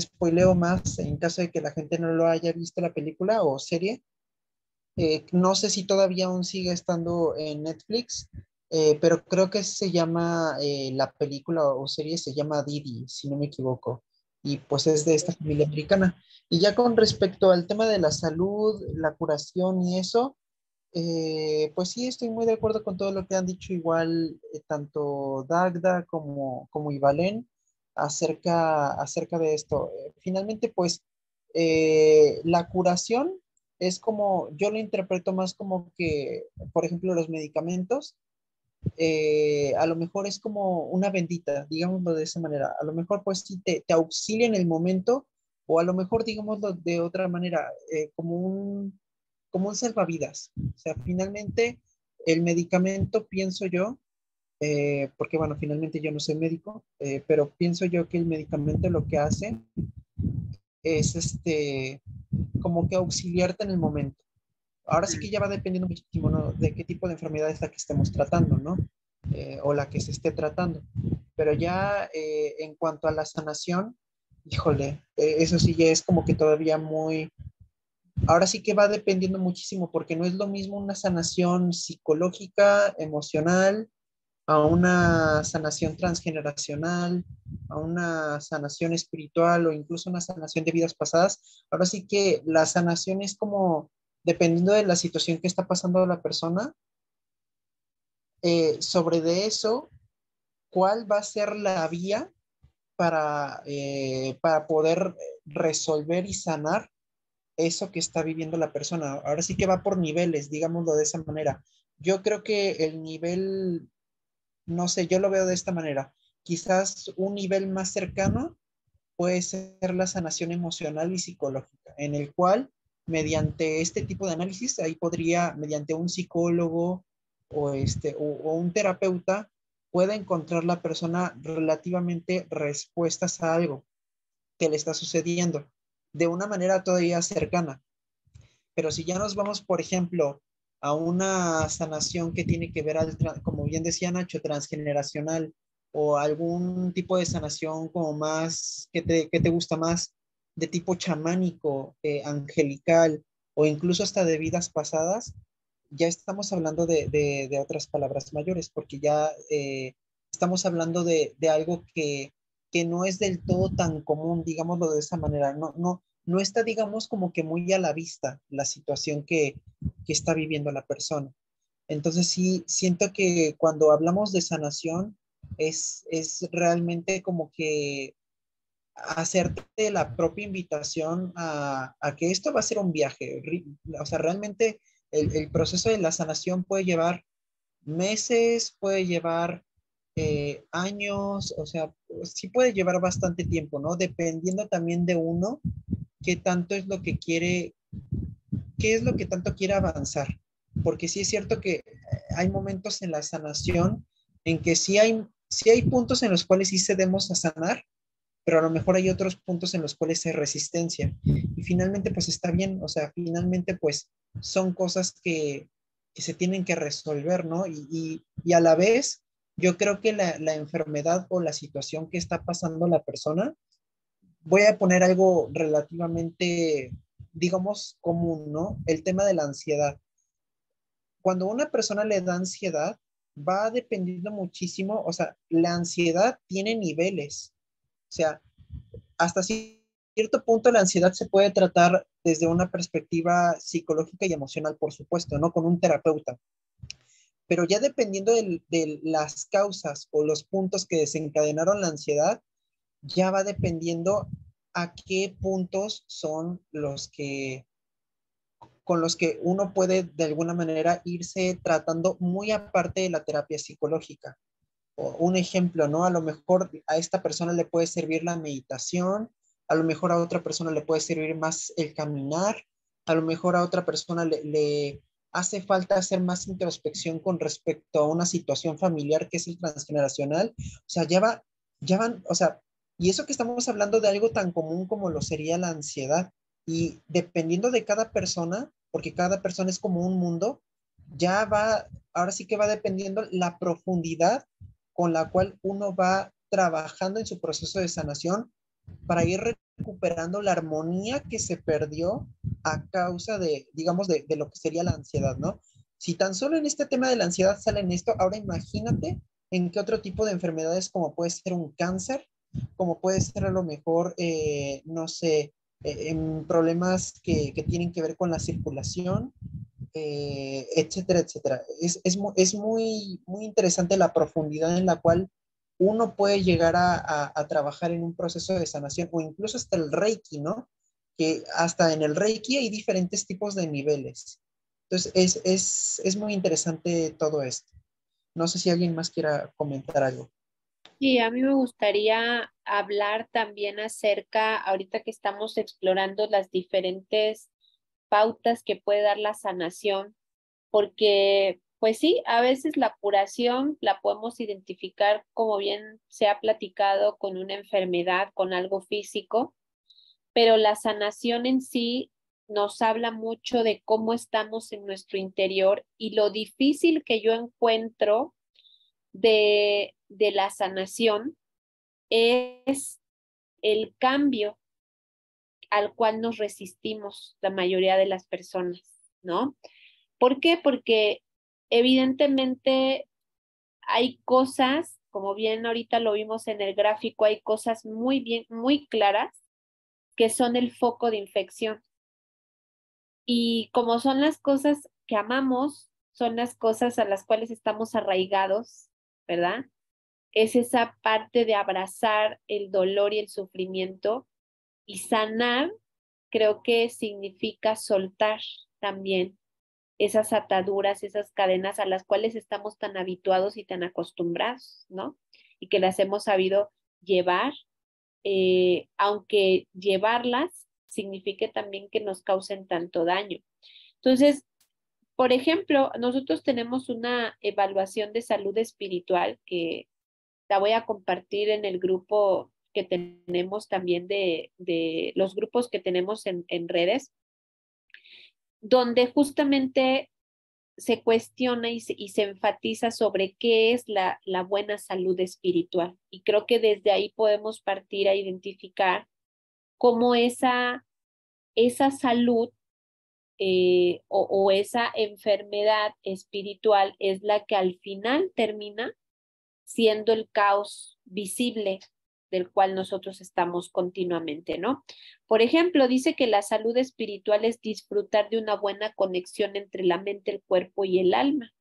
spoileo más en caso de que la gente no lo haya visto la película o serie. Eh, no sé si todavía aún sigue estando en Netflix, eh, pero creo que se llama, eh, la película o serie se llama Didi, si no me equivoco y pues es de esta familia americana. Y ya con respecto al tema de la salud, la curación y eso, eh, pues sí, estoy muy de acuerdo con todo lo que han dicho igual eh, tanto Dagda como, como acerca, acerca de esto. Eh, finalmente, pues la curación es como, yo lo interpreto más como que, por ejemplo, los medicamentos eh, a lo mejor es como una bendita, digámoslo de esa manera. A lo mejor pues sí te, auxilia en el momento o a lo mejor digámoslo de otra manera, eh, como, un, como un salvavidas. O sea, finalmente el medicamento, pienso yo, eh, porque bueno, finalmente yo no soy médico, pero pienso yo que el medicamento lo que hace es este, como que auxiliarte en el momento. Ahora sí que ya va dependiendo muchísimo de qué tipo de enfermedad es la que estemos tratando, ¿no? Eh, o la que se esté tratando. Pero ya eh, en cuanto a la sanación, híjole, eh, eso sí ya es como que todavía muy... Ahora sí que va dependiendo muchísimo porque no es lo mismo una sanación psicológica, emocional, a una sanación transgeneracional, a una sanación espiritual o incluso una sanación de vidas pasadas. Ahora sí que la sanación es como dependiendo de la situación que está pasando la persona, eh, sobre de eso, cuál va a ser la vía para, eh, para poder resolver y sanar eso que está viviendo la persona. Ahora sí que va por niveles, digámoslo de esa manera. Yo creo que el nivel, no sé, yo lo veo de esta manera. Quizás un nivel más cercano puede ser la sanación emocional y psicológica, en el cual mediante este tipo de análisis, ahí podría, mediante un psicólogo o, este, o, un terapeuta, puede encontrar la persona relativamente respuestas a algo que le está sucediendo de una manera todavía cercana. Pero si ya nos vamos, por ejemplo, a una sanación que tiene que ver, como bien decía Nacho, transgeneracional o algún tipo de sanación como más, que te, que te gusta más, de tipo chamánico, eh, angelical o incluso hasta de vidas pasadas, ya estamos hablando de, de, otras palabras mayores, porque ya eh, estamos hablando de, de algo que, que, no es del todo tan común, digámoslo de esa manera. No, no, no está, digamos, como que muy a la vista la situación que, que está viviendo la persona. Entonces sí, siento que cuando hablamos de sanación es, es realmente como que hacerte la propia invitación a, que esto va a ser un viaje. O sea, realmente el, proceso de la sanación puede llevar meses, puede llevar eh, años, o sea, sí puede llevar bastante tiempo, ¿no? Dependiendo también de uno, qué tanto es lo que quiere, qué es lo que tanto quiere avanzar. Porque sí es cierto que eh, hay momentos en la sanación en que si hay, sí hay puntos en los cuales sí cedemos a sanar, pero a lo mejor hay otros puntos en los cuales hay resistencia. Y finalmente, pues está bien, o sea, finalmente, pues son cosas que, se tienen que resolver, ¿no? Y, a la vez, yo creo que la, la, enfermedad o la situación que está pasando la persona, voy a poner algo relativamente, digamos, común, ¿no? El tema de la ansiedad. Cuando una persona le da ansiedad, va dependiendo muchísimo, o sea, la ansiedad tiene niveles. O sea, hasta cierto punto la ansiedad se puede tratar desde una perspectiva psicológica y emocional, por supuesto, no con un terapeuta. Pero ya dependiendo de, de las causas o los puntos que desencadenaron la ansiedad, ya va dependiendo a qué puntos son los que con los que uno puede de alguna manera irse tratando muy aparte de la terapia psicológica un ejemplo, ¿no? A lo mejor a esta persona le puede servir la meditación, a lo mejor a otra persona le puede servir más el caminar, a lo mejor a otra persona le, hace falta hacer más introspección con respecto a una situación familiar que es el transgeneracional. O sea, ya, va, ya van, o sea, y eso que estamos hablando de algo tan común como lo sería la ansiedad. Y dependiendo de cada persona, porque cada persona es como un mundo, ya va, ahora sí que va dependiendo la profundidad con la cual uno va trabajando en su proceso de sanación para ir recuperando la armonía que se perdió a causa de, digamos, de, lo que sería la ansiedad, ¿no? Si tan solo en este tema de la ansiedad sale en esto, ahora imagínate en qué otro tipo de enfermedades como puede ser un cáncer, como puede ser a lo mejor, eh, no sé, eh, en problemas que, tienen que ver con la circulación, eh, etcétera, etcétera. Es, muy, muy interesante la profundidad en la cual uno puede llegar a, trabajar en un proceso de sanación o incluso hasta el reiki, ¿no? Que hasta en el reiki hay diferentes tipos de niveles. Entonces, es, es muy interesante todo esto. No sé si alguien más quiera comentar algo. Sí, a mí me gustaría hablar también acerca, ahorita que estamos explorando las diferentes pautas que puede dar la sanación, porque pues sí, a veces la curación la podemos identificar como bien se ha platicado con una enfermedad, con algo físico, pero la sanación en sí nos habla mucho de cómo estamos en nuestro interior y lo difícil que yo encuentro de, de la sanación es el cambio al cual nos resistimos la mayoría de las personas, ¿no? ¿Por qué? Porque evidentemente hay cosas, como bien ahorita lo vimos en el gráfico, hay cosas muy bien, muy claras que son el foco de infección. Y como son las cosas que amamos, son las cosas a las cuales estamos arraigados, ¿verdad? Es esa parte de abrazar el dolor y el sufrimiento y sanar, creo que significa soltar también esas ataduras, esas cadenas a las cuales estamos tan habituados y tan acostumbrados, ¿no? Y que las hemos sabido llevar, eh, aunque llevarlas signifique también que nos causen tanto daño. Entonces, por ejemplo, nosotros tenemos una evaluación de salud espiritual que la voy a compartir en el grupo que tenemos también de, los grupos que tenemos en, redes, donde justamente se cuestiona y se, enfatiza sobre qué es la, la, buena salud espiritual. Y creo que desde ahí podemos partir a identificar cómo esa, esa salud eh, o, o esa enfermedad espiritual es la que al final termina siendo el caos visible del cual nosotros estamos continuamente, ¿no? Por ejemplo, dice que la salud espiritual es disfrutar de una buena conexión entre la mente, el cuerpo y el alma,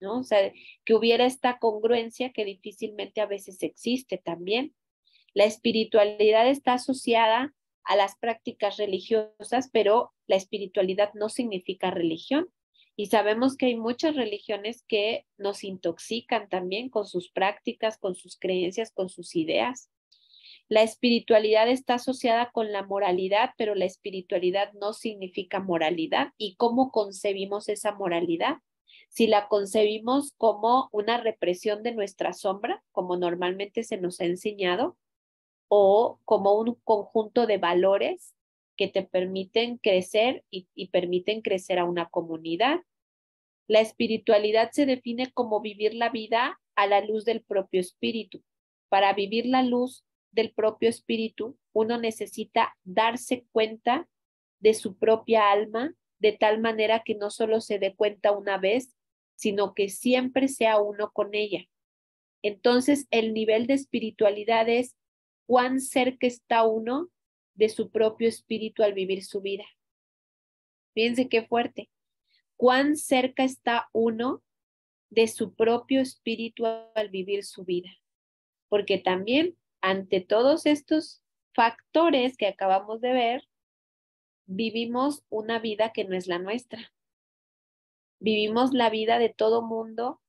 ¿no? O sea, que hubiera esta congruencia que difícilmente a veces existe también. La espiritualidad está asociada a las prácticas religiosas, pero la espiritualidad no significa religión. Y sabemos que hay muchas religiones que nos intoxican también con sus prácticas, con sus creencias, con sus ideas. La espiritualidad está asociada con la moralidad, pero la espiritualidad no significa moralidad. ¿Y cómo concebimos esa moralidad? Si la concebimos como una represión de nuestra sombra, como normalmente se nos ha enseñado, o como un conjunto de valores que te permiten crecer y, permiten crecer a una comunidad. La espiritualidad se define como vivir la vida a la luz del propio espíritu. Para vivir la luz del propio espíritu, uno necesita darse cuenta de su propia alma de tal manera que no solo se dé cuenta una vez, sino que siempre sea uno con ella. Entonces, el nivel de espiritualidad es cuán cerca está uno de su propio espíritu al vivir su vida. Fíjense qué fuerte. Cuán cerca está uno de su propio espíritu al vivir su vida. Porque también ante todos estos factores que acabamos de ver, vivimos una vida que no es la nuestra. Vivimos la vida de todo mundo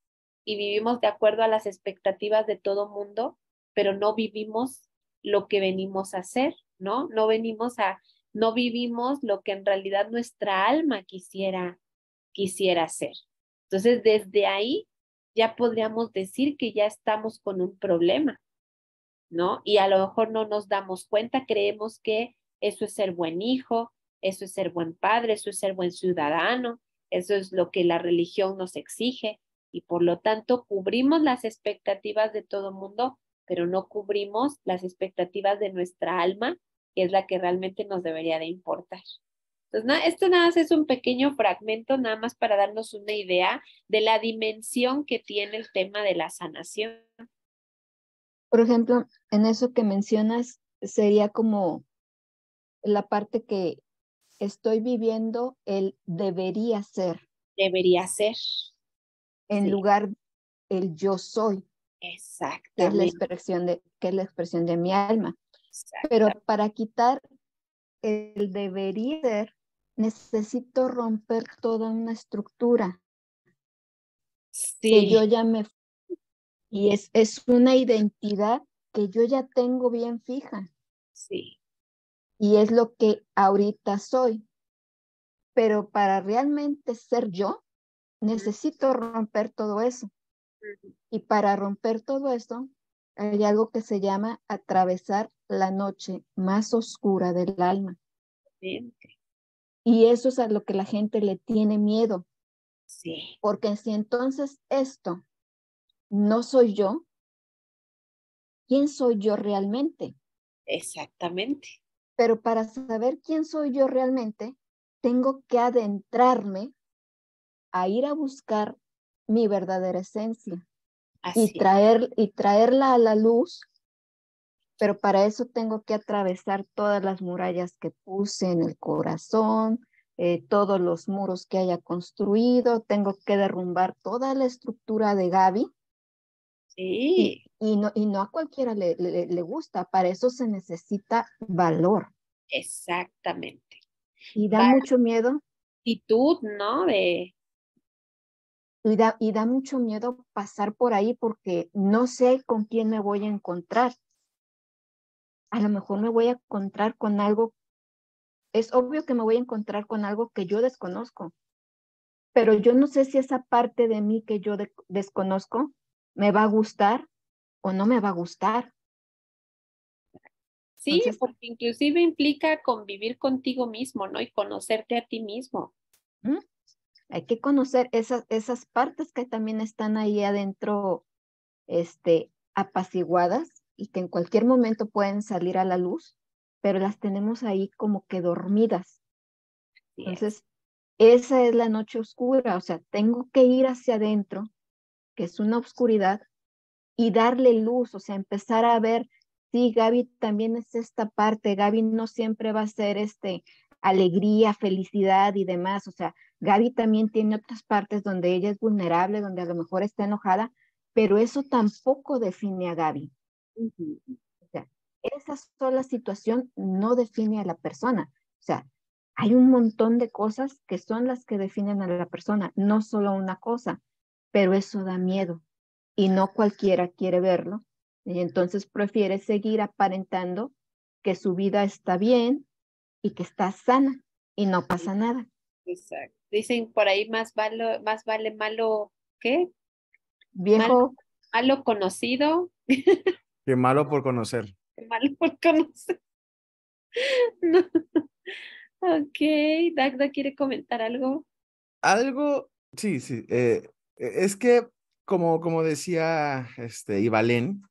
y vivimos de acuerdo a las expectativas de todo mundo, pero no vivimos lo que venimos a hacer, ¿no? No venimos a, no vivimos lo que en realidad nuestra alma quisiera, quisiera ser. Entonces, desde ahí ya podríamos decir que ya estamos con un problema, ¿no? Y a lo mejor no nos damos cuenta, creemos que eso es ser buen hijo, eso es ser buen padre, eso es ser buen ciudadano, eso es lo que la religión nos exige y por lo tanto cubrimos las expectativas de todo el mundo pero no cubrimos las expectativas de nuestra alma, que es la que realmente nos debería de importar. Entonces, ¿no? esto nada más es un pequeño fragmento, nada más para darnos una idea de la dimensión que tiene el tema de la sanación. Por ejemplo, en eso que mencionas, sería como la parte que estoy viviendo el debería ser. Debería ser. En lugar el yo soy. Exacto. Que es la expresión de, es la expresión de mi alma. Pero para quitar el deber ser, necesito romper toda una estructura. Sí. Que yo ya me... Y es, es una identidad que yo ya tengo bien fija. Sí. Y es lo que ahorita soy. Pero para realmente ser yo, necesito romper todo eso. Y para romper todo esto, hay algo que se llama atravesar la noche más oscura del alma. Y eso es a lo que la gente le tiene miedo. Sí. Porque si entonces esto no soy yo, ¿quién soy yo realmente? Exactamente. Pero para saber quién soy yo realmente, tengo que adentrarme a ir a buscar mi verdadera esencia y, traer, y traerla a la luz, pero para eso tengo que atravesar todas las murallas que puse en el corazón, eh, todos los muros que haya construido, tengo que derrumbar toda la estructura de Gaby. Sí. Y, no, y no, a cualquiera le, le, gusta, para eso se necesita valor. Exactamente. Y da mucho miedo. Actitud, ¿no? De, y da, mucho miedo pasar por ahí porque no sé con quién me voy a encontrar. A lo mejor me voy a encontrar con algo, es obvio que me voy a encontrar con algo que yo desconozco, pero yo no sé si esa parte de mí que yo desconozco me va a gustar o no me va a gustar. Sí, porque inclusive implica convivir contigo mismo, ¿no? Y conocerte a ti mismo. Hay que conocer esas, esas partes que también están ahí adentro, este, apaciguadas y que en cualquier momento pueden salir a la luz, pero las tenemos ahí como que dormidas. Entonces, esa es la noche oscura, o sea, tengo que ir hacia adentro, que es una oscuridad, y darle luz, o sea, empezar a ver, sí, Gaby también es esta parte, Gaby no siempre va a ser este alegría, felicidad y demás, o sea, Gaby también tiene otras partes donde ella es vulnerable, donde a lo mejor está enojada, pero eso tampoco define a Gaby. O sea, esa sola situación no define a la persona. O sea, hay un montón de cosas que son las que definen a la persona, no solo una cosa, pero eso da miedo y no cualquiera quiere verlo. Y entonces prefiere seguir aparentando que su vida está bien y que está sana y no pasa nada. Exacto. Dicen por ahí más vale, más vale malo, ¿qué? Viejo. Malo, conocido. Que malo por conocer. Qué malo por conocer. Ok, Dagda quiere comentar algo. Algo, sí, sí. Eh, es que, como, como decía este, Ibalén,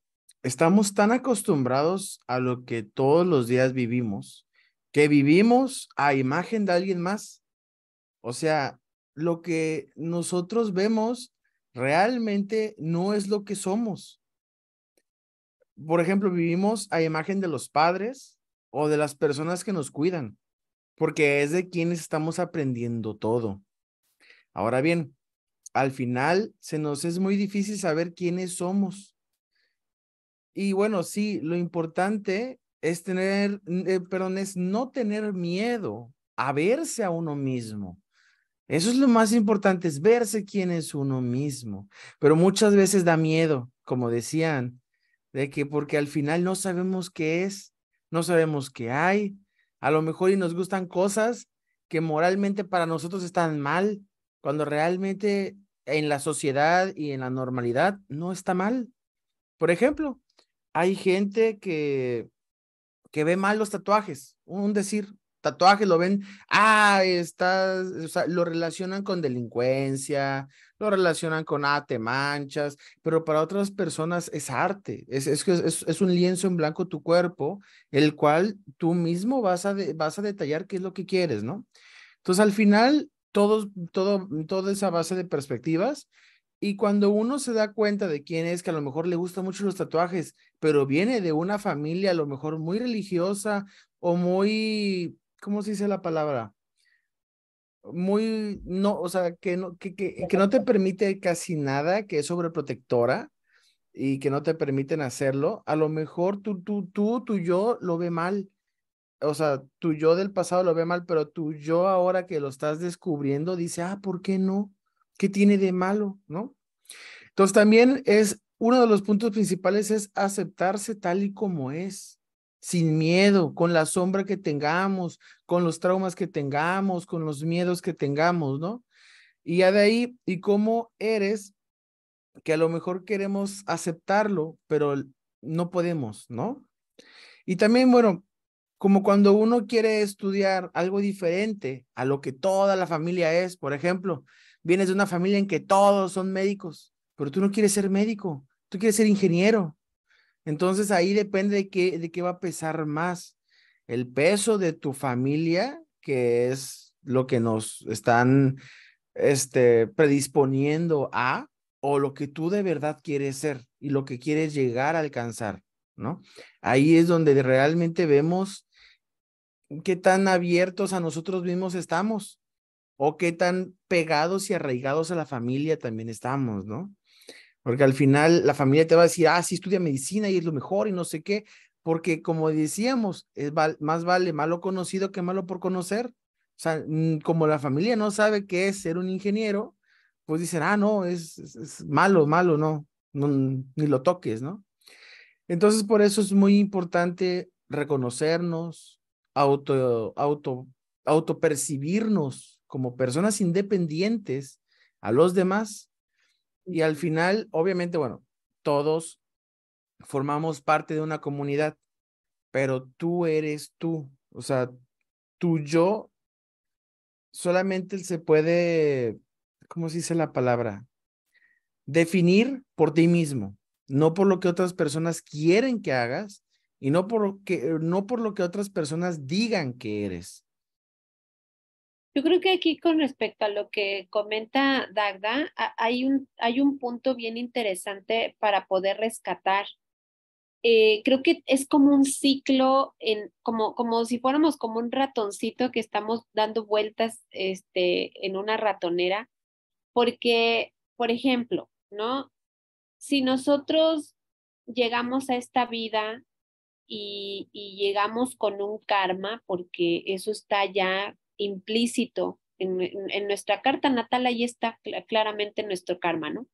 estamos tan acostumbrados a lo que todos los días vivimos, que vivimos a imagen de alguien más o sea, lo que nosotros vemos realmente no es lo que somos. Por ejemplo, vivimos a imagen de los padres o de las personas que nos cuidan, porque es de quienes estamos aprendiendo todo. Ahora bien, al final se nos es muy difícil saber quiénes somos. Y bueno, sí, lo importante es tener, eh, perdón, es no tener miedo a verse a uno mismo. Eso es lo más importante, es verse quién es uno mismo. Pero muchas veces da miedo, como decían, de que porque al final no sabemos qué es, no sabemos qué hay, a lo mejor y nos gustan cosas que moralmente para nosotros están mal, cuando realmente en la sociedad y en la normalidad no está mal. Por ejemplo, hay gente que, que ve mal los tatuajes, un decir, tatuajes lo ven, ah, estás, o sea, lo relacionan con delincuencia, lo relacionan con, ah, te manchas, pero para otras personas es arte, es, es, es, es un lienzo en blanco tu cuerpo, el cual tú mismo vas a, vas a detallar qué es lo que quieres, ¿no? Entonces, al final, todo, todo, toda esa base de perspectivas, y cuando uno se da cuenta de quién es, que a lo mejor le gustan mucho los tatuajes, pero viene de una familia a lo mejor muy religiosa o muy ¿cómo se dice la palabra? Muy, no, o sea, que no, que, no te permite casi nada, que es sobreprotectora y que no te permiten hacerlo, a lo mejor tú, tú, tú, tú yo lo ve mal. O sea, tu yo del pasado lo ve mal, pero tu yo ahora que lo estás descubriendo dice, ah, ¿por qué no? ¿Qué tiene de malo? ¿No? Entonces también es uno de los puntos principales es aceptarse tal y como es sin miedo, con la sombra que tengamos, con los traumas que tengamos, con los miedos que tengamos, ¿no? Y ya de ahí, ¿y cómo eres? Que a lo mejor queremos aceptarlo, pero no podemos, ¿no? Y también, bueno, como cuando uno quiere estudiar algo diferente a lo que toda la familia es, por ejemplo, vienes de una familia en que todos son médicos, pero tú no quieres ser médico, tú quieres ser ingeniero, entonces ahí depende de qué, de qué va a pesar más. El peso de tu familia, que es lo que nos están este, predisponiendo a, o lo que tú de verdad quieres ser y lo que quieres llegar a alcanzar, ¿no? Ahí es donde realmente vemos qué tan abiertos a nosotros mismos estamos o qué tan pegados y arraigados a la familia también estamos, ¿no? Porque al final la familia te va a decir, ah, sí, estudia medicina y es lo mejor y no sé qué. Porque como decíamos, es más vale malo conocido que malo por conocer. O sea, mm, como la familia no sabe qué es ser un ingeniero, pues dicen, ah, no, es, malo, malo, no, ni lo toques, ¿no? Entonces, por eso es muy importante reconocernos, auto, auto, percibirnos como personas independientes a los demás y al final, obviamente, bueno, todos formamos parte de una comunidad, pero tú eres tú, o sea, tu yo solamente se puede, ¿cómo se dice la palabra? Definir por ti mismo, no por lo que otras personas quieren que hagas y no por, lo que, no por lo que otras personas digan que eres. Yo creo que aquí con respecto a lo que comenta Dagda, hay un, hay un punto bien interesante para poder rescatar. Eh, creo que es como un ciclo, en, como, como si fuéramos como un ratoncito que estamos dando vueltas este, en una ratonera, porque, por ejemplo, ¿no? Si nosotros llegamos a esta vida y, y llegamos con un karma, porque eso está ya implícito en, nuestra carta natal, ahí está claramente nuestro karma, ¿no?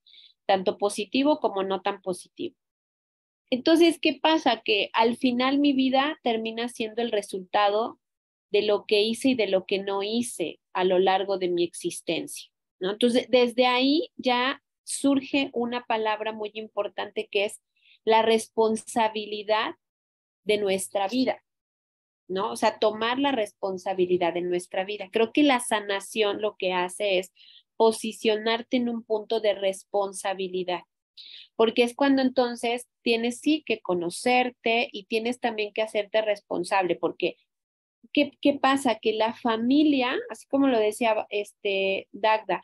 Tanto positivo como no tan positivo. Entonces, ¿qué pasa? Que al final mi vida termina siendo el resultado de lo que hice y de lo que no hice a lo largo de mi existencia, ¿no? Entonces, desde ahí ya surge una palabra muy importante que es la responsabilidad de nuestra vida. ¿no? O sea, tomar la responsabilidad de nuestra vida. Creo que la sanación lo que hace es posicionarte en un punto de responsabilidad, porque es cuando entonces tienes sí que conocerte y tienes también que hacerte responsable, porque ¿qué, pasa? Que la familia, así como lo decía este Dagda,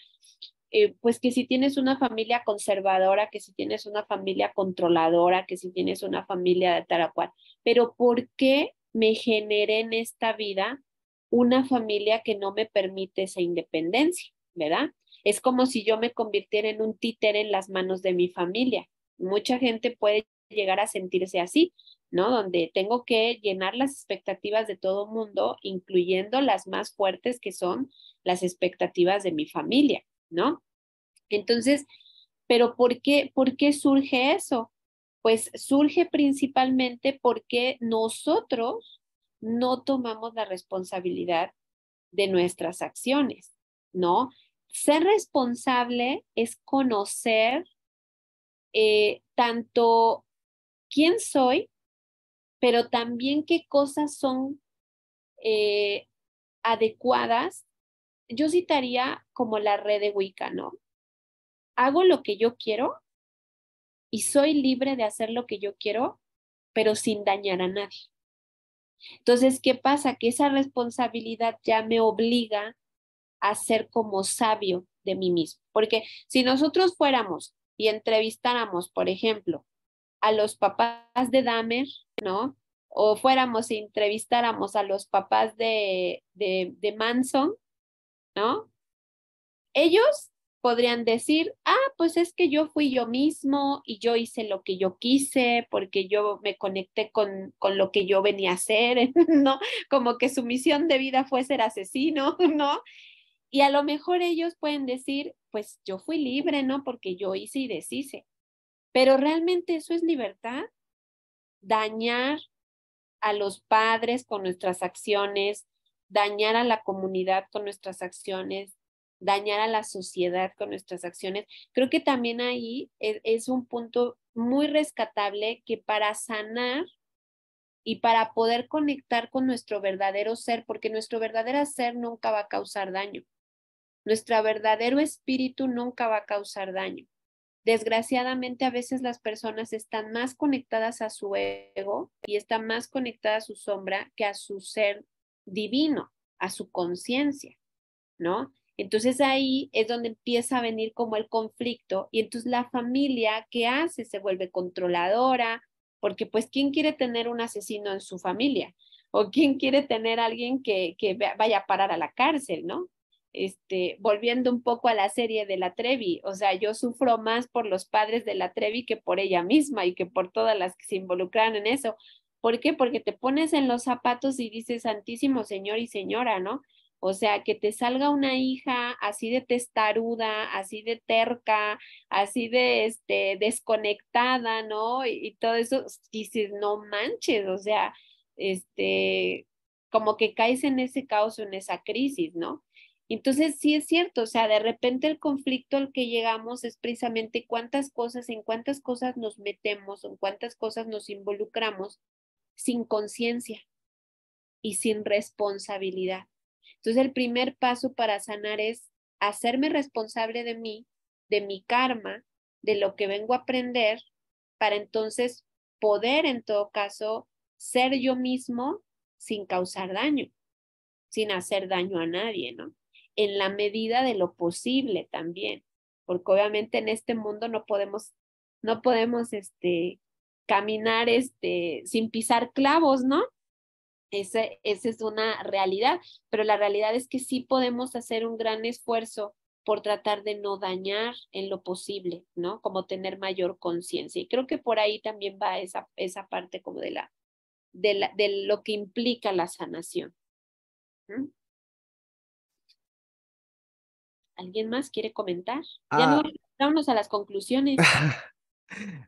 eh, pues que si tienes una familia conservadora, que si tienes una familia controladora, que si tienes una familia de tal cual, pero ¿por qué me generé en esta vida una familia que no me permite esa independencia, ¿verdad? Es como si yo me convirtiera en un títer en las manos de mi familia. Mucha gente puede llegar a sentirse así, ¿no? Donde tengo que llenar las expectativas de todo mundo, incluyendo las más fuertes que son las expectativas de mi familia, ¿no? Entonces, pero ¿por qué, por qué surge eso? pues surge principalmente porque nosotros no tomamos la responsabilidad de nuestras acciones, ¿no? Ser responsable es conocer eh, tanto quién soy, pero también qué cosas son eh, adecuadas. Yo citaría como la red de Wicca, ¿no? Hago lo que yo quiero, y soy libre de hacer lo que yo quiero, pero sin dañar a nadie. Entonces, ¿qué pasa? Que esa responsabilidad ya me obliga a ser como sabio de mí mismo. Porque si nosotros fuéramos y entrevistáramos, por ejemplo, a los papás de Dahmer, ¿no? O fuéramos y entrevistáramos a los papás de, de, de Manson, ¿no? Ellos podrían decir, ah, pues es que yo fui yo mismo y yo hice lo que yo quise porque yo me conecté con, con lo que yo venía a hacer, ¿no? Como que su misión de vida fue ser asesino, ¿no? Y a lo mejor ellos pueden decir, pues yo fui libre, ¿no? Porque yo hice y deshice. Pero realmente eso es libertad. Dañar a los padres con nuestras acciones, dañar a la comunidad con nuestras acciones, dañar a la sociedad con nuestras acciones. Creo que también ahí e-, es, un punto muy rescatable que para sanar y para poder conectar con nuestro verdadero ser, porque nuestro verdadero ser nunca va a causar daño. Nuestro verdadero espíritu nunca va a causar daño. Desgraciadamente a veces las personas están más conectadas a su ego y están más conectadas a su sombra que a su ser divino, a su conciencia, ¿no? Entonces ahí es donde empieza a venir como el conflicto y entonces la familia, ¿qué hace? Se vuelve controladora, porque pues ¿quién quiere tener un asesino en su familia? ¿O quién quiere tener alguien que, vaya a parar a la cárcel, no? Este, volviendo un poco a la serie de la Trevi, o sea, yo sufro más por los padres de la Trevi que por ella misma y que por todas las que se involucran en eso. ¿Por qué? Porque te pones en los zapatos y dices, Santísimo Señor y Señora, ¿no? O sea, que te salga una hija así de testaruda, así de terca, así de este, desconectada, ¿no? Y, todo eso, dices, no manches, o sea, este, como que caes en ese caos, en esa crisis, ¿no? Entonces, sí es cierto, o sea, de repente el conflicto al que llegamos es precisamente cuántas cosas, en cuántas cosas nos metemos, en cuántas cosas nos involucramos sin conciencia y sin responsabilidad. Entonces el primer paso para sanar es hacerme responsable de mí, de mi karma, de lo que vengo a aprender, para entonces poder en todo caso ser yo mismo sin causar daño, sin hacer daño a nadie, ¿no? En la medida de lo posible también, porque obviamente en este mundo no podemos, no podemos, este, caminar, este, sin pisar clavos, ¿no? esa es una realidad, pero la realidad es que sí podemos hacer un gran esfuerzo por tratar de no dañar en lo posible, ¿no? Como tener mayor conciencia. Y creo que por ahí también va esa, esa parte como de, la, de, la, de lo que implica la sanación. ¿Mm? ¿Alguien más quiere comentar? ya ah. no, vámonos a las conclusiones.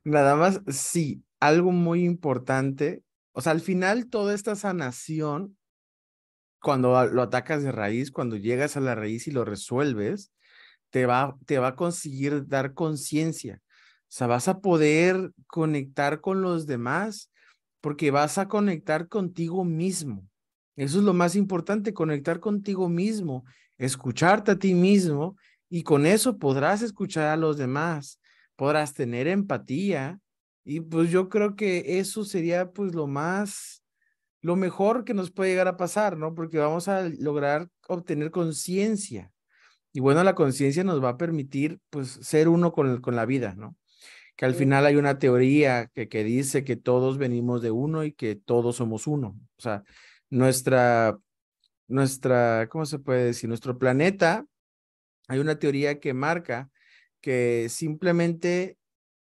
Nada más, sí, algo muy importante o sea, al final toda esta sanación, cuando lo atacas de raíz, cuando llegas a la raíz y lo resuelves, te va, te va a conseguir dar conciencia. O sea, vas a poder conectar con los demás porque vas a conectar contigo mismo. Eso es lo más importante, conectar contigo mismo, escucharte a ti mismo y con eso podrás escuchar a los demás, podrás tener empatía y pues yo creo que eso sería pues lo más, lo mejor que nos puede llegar a pasar, ¿no? Porque vamos a lograr obtener conciencia. Y bueno, la conciencia nos va a permitir pues ser uno con, con la vida, ¿no? Que al final hay una teoría que, que dice que todos venimos de uno y que todos somos uno. O sea, nuestra, nuestra, ¿cómo se puede decir? Nuestro planeta, hay una teoría que marca que simplemente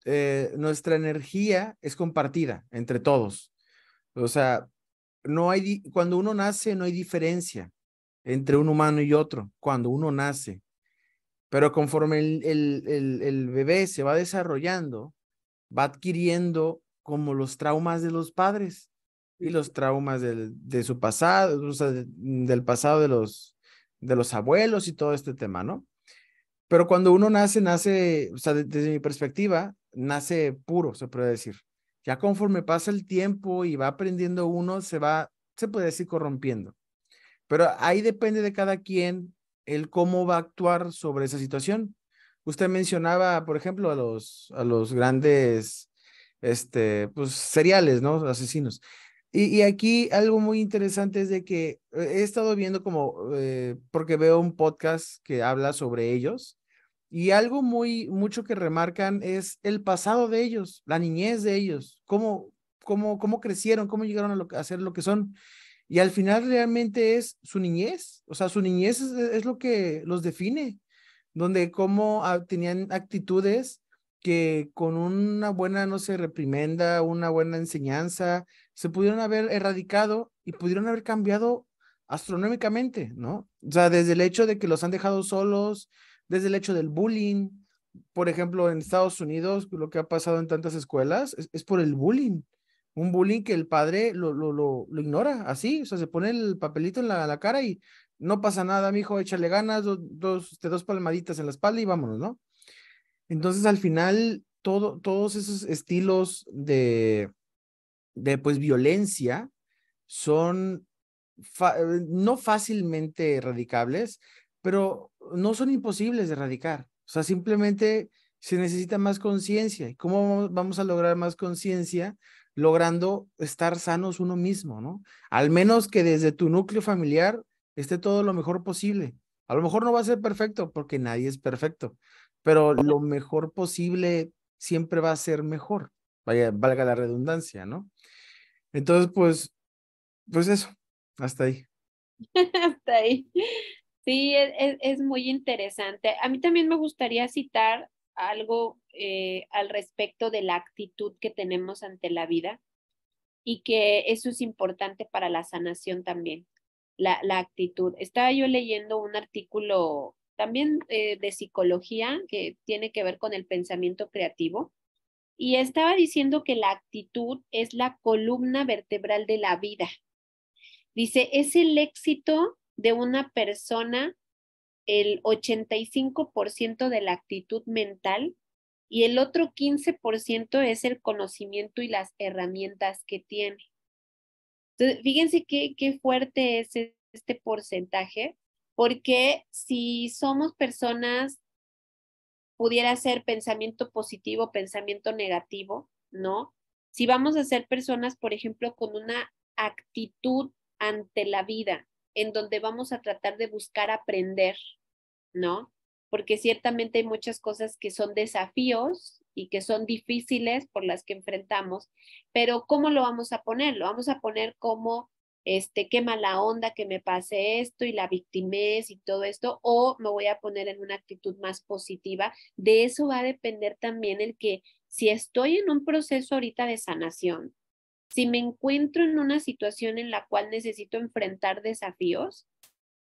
eh, nuestra energía es compartida entre todos. O sea, no hay, cuando uno nace no hay diferencia entre un humano y otro, cuando uno nace. Pero conforme el, bebé se va desarrollando, va adquiriendo como los traumas de los padres y los traumas del, de su pasado, o sea, del pasado de los, de los abuelos y todo este tema, ¿no? Pero cuando uno nace, nace, o sea, desde mi perspectiva, nace puro, se puede decir. Ya conforme pasa el tiempo y va aprendiendo uno, se va, se puede decir, corrompiendo. Pero ahí depende de cada quien el cómo va a actuar sobre esa situación. Usted mencionaba, por ejemplo, a los, a los grandes, este, pues, seriales, ¿no? Asesinos. Y, aquí algo muy interesante es de que eh, he estado viendo como, eh, porque veo un podcast que habla sobre ellos, y algo muy, mucho que remarcan es el pasado de ellos, la niñez de ellos, cómo, cómo, cómo crecieron, cómo llegaron a, lo, ser lo que son. Y al final realmente es su niñez, o sea, su niñez es, lo que los define, donde cómo ah, tenían actitudes que con una buena, no sé, reprimenda, una buena enseñanza, se pudieron haber erradicado y pudieron haber cambiado astronómicamente, ¿no? O sea, desde el hecho de que los han dejado solos, desde el hecho del bullying, por ejemplo, en Estados Unidos, lo que ha pasado en tantas escuelas es, por el bullying. Un bullying que el padre lo, lo, ignora, así, o sea, se pone el papelito en la, cara y no pasa nada, hijo échale ganas, este, dos palmaditas en la espalda y vámonos, ¿no? Entonces, al final, todos esos estilos de, pues, violencia son no fácilmente erradicables, pero no son imposibles de erradicar. O sea, simplemente se necesita más conciencia. ¿Y cómo vamos a lograr más conciencia? Logrando estar sanos uno mismo, ¿no? Al menos que desde tu núcleo familiar esté todo lo mejor posible. A lo mejor no va a ser perfecto porque nadie es perfecto, pero lo mejor posible siempre va a ser mejor, vaya, valga la redundancia, ¿no? Entonces, pues, pues eso, hasta ahí. hasta ahí. Sí, e-, e-, es, muy interesante. A mí también me gustaría citar algo eh, al respecto de la actitud que tenemos ante la vida y que eso es importante para la sanación también, la, la actitud. Estaba yo leyendo un artículo también eh, de psicología, que tiene que ver con el pensamiento creativo. Y estaba diciendo que la actitud es la columna vertebral de la vida. Dice, es el éxito de una persona el 85% de la actitud mental y el otro 15% es el conocimiento y las herramientas que tiene. Entonces, fíjense qué fuerte es este porcentaje porque si somos personas, pudiera ser pensamiento positivo, pensamiento negativo, ¿no? Si vamos a ser personas, por ejemplo, con una actitud ante la vida, en donde vamos a tratar de buscar aprender, ¿no? Porque ciertamente hay muchas cosas que son desafíos y que son difíciles por las que enfrentamos, pero ¿cómo lo vamos a poner? Lo vamos a poner como este, qué mala onda que me pase esto y la victimez y todo esto, o me voy a poner en una actitud más positiva. De eso va a depender también el que si estoy en un proceso ahorita de sanación, si me encuentro en una situación en la cual necesito enfrentar desafíos,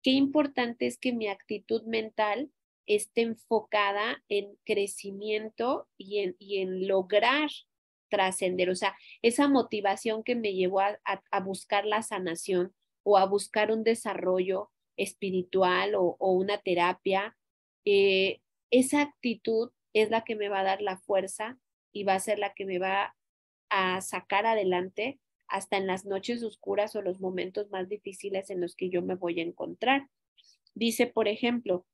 qué importante es que mi actitud mental esté enfocada en crecimiento y y en lograr trascender, o sea, esa motivación que me llevó a, buscar la sanación o a buscar un desarrollo espiritual o, una terapia, eh, esa actitud es la que me va a dar la fuerza y va a ser la que me va a sacar adelante hasta en las noches oscuras o los momentos más difíciles en los que yo me voy a encontrar. Dice, por ejemplo,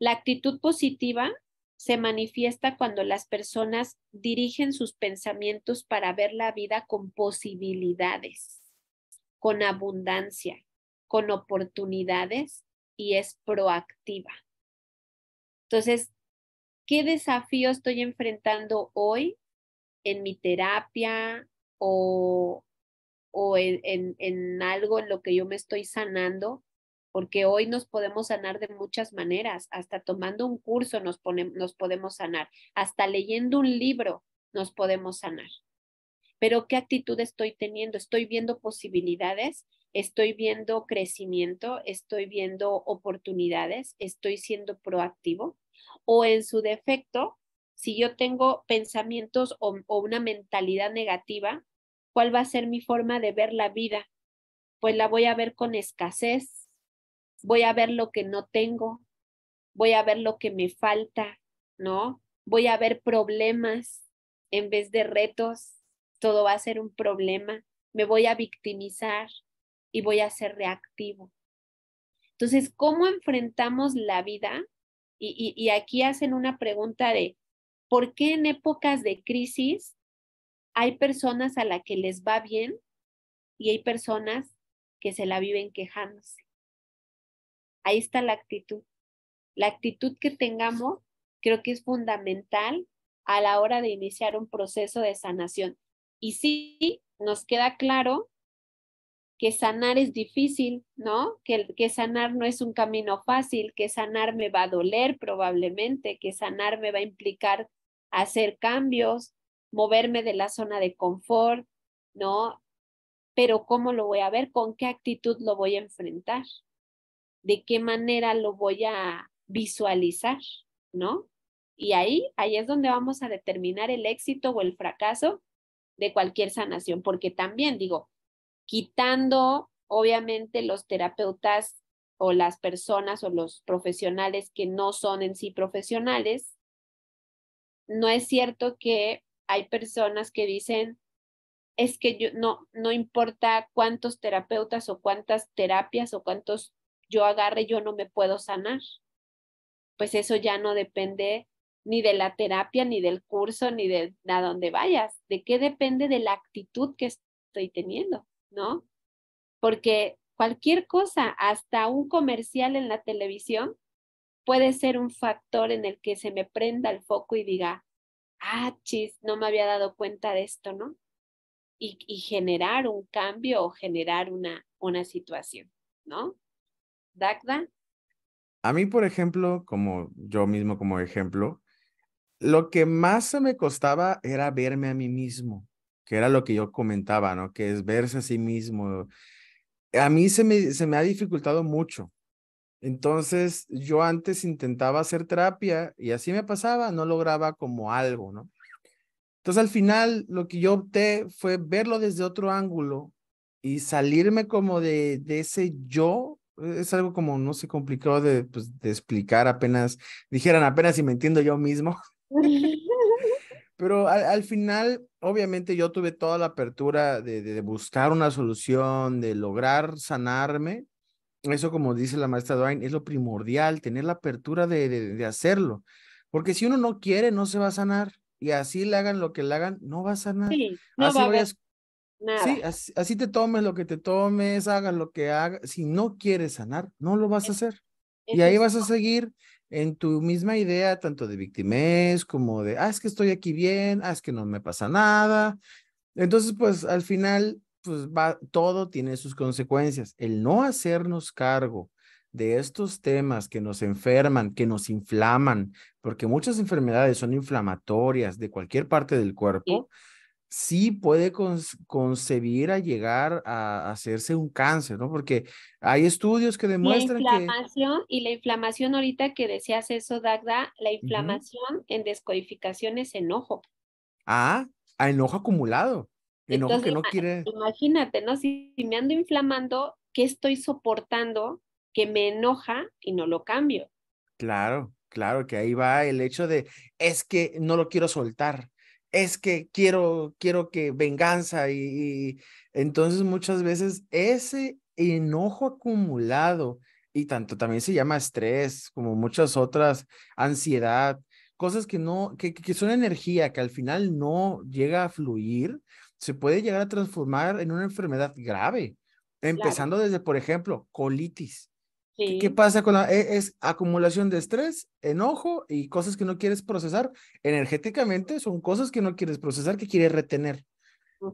la actitud positiva se manifiesta cuando las personas dirigen sus pensamientos para ver la vida con posibilidades, con abundancia, con oportunidades y es proactiva. Entonces, ¿qué desafío estoy enfrentando hoy en mi terapia o, o en, en algo en lo que yo me estoy sanando porque hoy nos podemos sanar de muchas maneras, hasta tomando un curso nos, nos podemos sanar, hasta leyendo un libro nos podemos sanar. Pero ¿qué actitud estoy teniendo? ¿Estoy viendo posibilidades? ¿Estoy viendo crecimiento? ¿Estoy viendo oportunidades? ¿Estoy siendo proactivo? O en su defecto, si yo tengo pensamientos o una mentalidad negativa, ¿cuál va a ser mi forma de ver la vida? Pues la voy a ver con escasez, voy a ver lo que no tengo, voy a ver lo que me falta, ¿no? Voy a ver problemas en vez de retos, todo va a ser un problema, me voy a victimizar y voy a ser reactivo. Entonces, ¿cómo enfrentamos la vida? Y, aquí hacen una pregunta de, ¿por qué en épocas de crisis hay personas a las que les va bien y hay personas que se la viven quejándose? Ahí está la actitud. La actitud que tengamos creo que es fundamental a la hora de iniciar un proceso de sanación. Y sí, nos queda claro que sanar es difícil, ¿no? Que, que sanar no es un camino fácil, que sanar me va a doler probablemente, que sanar me va a implicar hacer cambios, moverme de la zona de confort, ¿no? Pero ¿cómo lo voy a ver? ¿Con qué actitud lo voy a enfrentar? de qué manera lo voy a visualizar, ¿no? Y ahí, ahí es donde vamos a determinar el éxito o el fracaso de cualquier sanación, porque también digo, quitando obviamente los terapeutas o las personas o los profesionales que no son en sí profesionales, no es cierto que hay personas que dicen, es que yo no, no importa cuántos terapeutas o cuántas terapias o cuántos yo agarre, yo no me puedo sanar. Pues eso ya no depende ni de la terapia, ni del curso, ni de a dónde vayas. ¿De qué depende de la actitud que estoy teniendo? ¿No? Porque cualquier cosa, hasta un comercial en la televisión, puede ser un factor en el que se me prenda el foco y diga, ah, chis, no me había dado cuenta de esto, ¿no? Y, y generar un cambio o generar una, una situación, ¿no? Dagda. A mí, por ejemplo, como yo mismo como ejemplo, lo que más se me costaba era verme a mí mismo, que era lo que yo comentaba, ¿no? Que es verse a sí mismo. A mí se me, se me ha dificultado mucho. Entonces, yo antes intentaba hacer terapia y así me pasaba, no lograba como algo, ¿no? Entonces, al final, lo que yo opté fue verlo desde otro ángulo y salirme como de, de ese yo e-, es algo como, no sé, complicado de, pues, explicar apenas, dijeran apenas y me entiendo yo mismo. Pero al, final, obviamente yo tuve toda la apertura de, de, buscar una solución, de lograr sanarme. Eso, como dice la maestra Dwayne, es lo primordial, tener la apertura de, hacerlo. Porque si uno no quiere, no se va a sanar. Y así le hagan lo que le hagan, no va a sanar. Sí, no Sí, así, te tomes lo que te tomes, hagas lo que haga Si no quieres sanar, no lo vas a hacer. y ahí vas a seguir en tu misma idea, tanto de victimez como de, ah, es que estoy aquí bien, ah, es que no me pasa nada. Entonces, pues al final, pues va, todo tiene sus consecuencias. El no hacernos cargo de estos temas que nos enferman, que nos inflaman, porque muchas enfermedades son inflamatorias de cualquier parte del cuerpo sí puede concebir a llegar a hacerse un cáncer, ¿no? Porque hay estudios que demuestran la inflamación, Y la inflamación, ahorita que decías eso, Dagda, la inflamación en descodificación es enojo. Ah, a enojo acumulado. Enojo que no quiere... Imagínate, ¿no? Si, si me ando inflamando, ¿qué estoy soportando que me enoja y no lo cambio? Claro, claro, que ahí va el hecho de, es que no lo quiero soltar es que quiero, quiero que venganza y, entonces muchas veces ese enojo acumulado y tanto también se llama estrés como muchas otras, ansiedad, cosas que no, que, que son energía que al final no llega a fluir, se puede llegar a transformar en una enfermedad grave, empezando desde, por ejemplo, colitis. ¿Qué pasa con la, e, es, acumulación de estrés, enojo y cosas que no quieres procesar? Energéticamente son cosas que no quieres procesar, que quieres retener.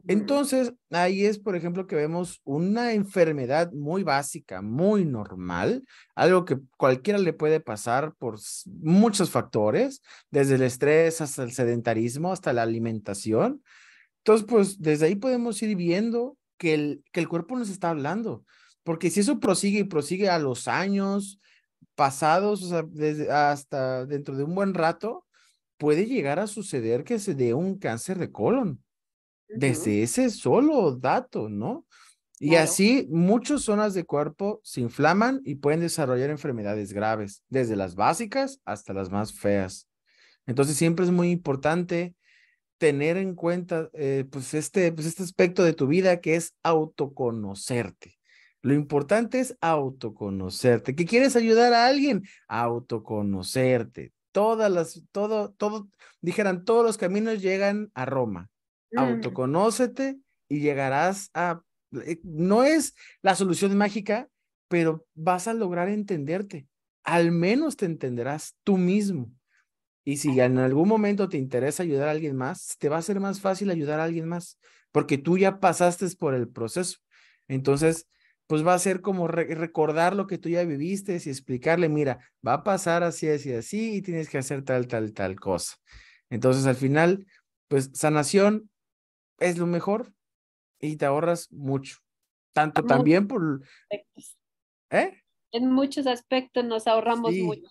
Entonces, ahí es, por ejemplo, que vemos una enfermedad muy básica, muy normal, algo que cualquiera le puede pasar por muchos factores, desde el estrés hasta el sedentarismo, hasta la alimentación. Entonces, pues desde ahí podemos ir viendo que el, que el cuerpo nos está hablando porque si eso prosigue y prosigue a los años pasados, hasta dentro de un buen rato, puede llegar a suceder que se dé un cáncer de colon. Desde ese solo dato, ¿no? Y así muchas zonas de cuerpo se inflaman y pueden desarrollar enfermedades graves, desde las básicas hasta las más feas. Entonces siempre es muy importante tener en cuenta eh, pues, este, pues este aspecto de tu vida que es autoconocerte. Lo importante es autoconocerte. ¿Que quieres ayudar a alguien? Autoconocerte. Todas las, todo, todo, dijeran, todos los caminos llegan a Roma. Mm. Autoconócete y llegarás a, eh, no es la solución mágica, pero vas a lograr entenderte. Al menos te entenderás tú mismo. Y si en algún momento te interesa ayudar a alguien más, te va a ser más fácil ayudar a alguien más, porque tú ya pasaste por el proceso. Entonces, pues va a ser como recordar lo que tú ya viviste y explicarle, mira, va a pasar así, así, así y tienes que hacer tal, tal, tal cosa. Entonces, al final, pues sanación es lo mejor y te ahorras mucho. Tanto también por... ¿Eh? En muchos aspectos nos ahorramos mucho.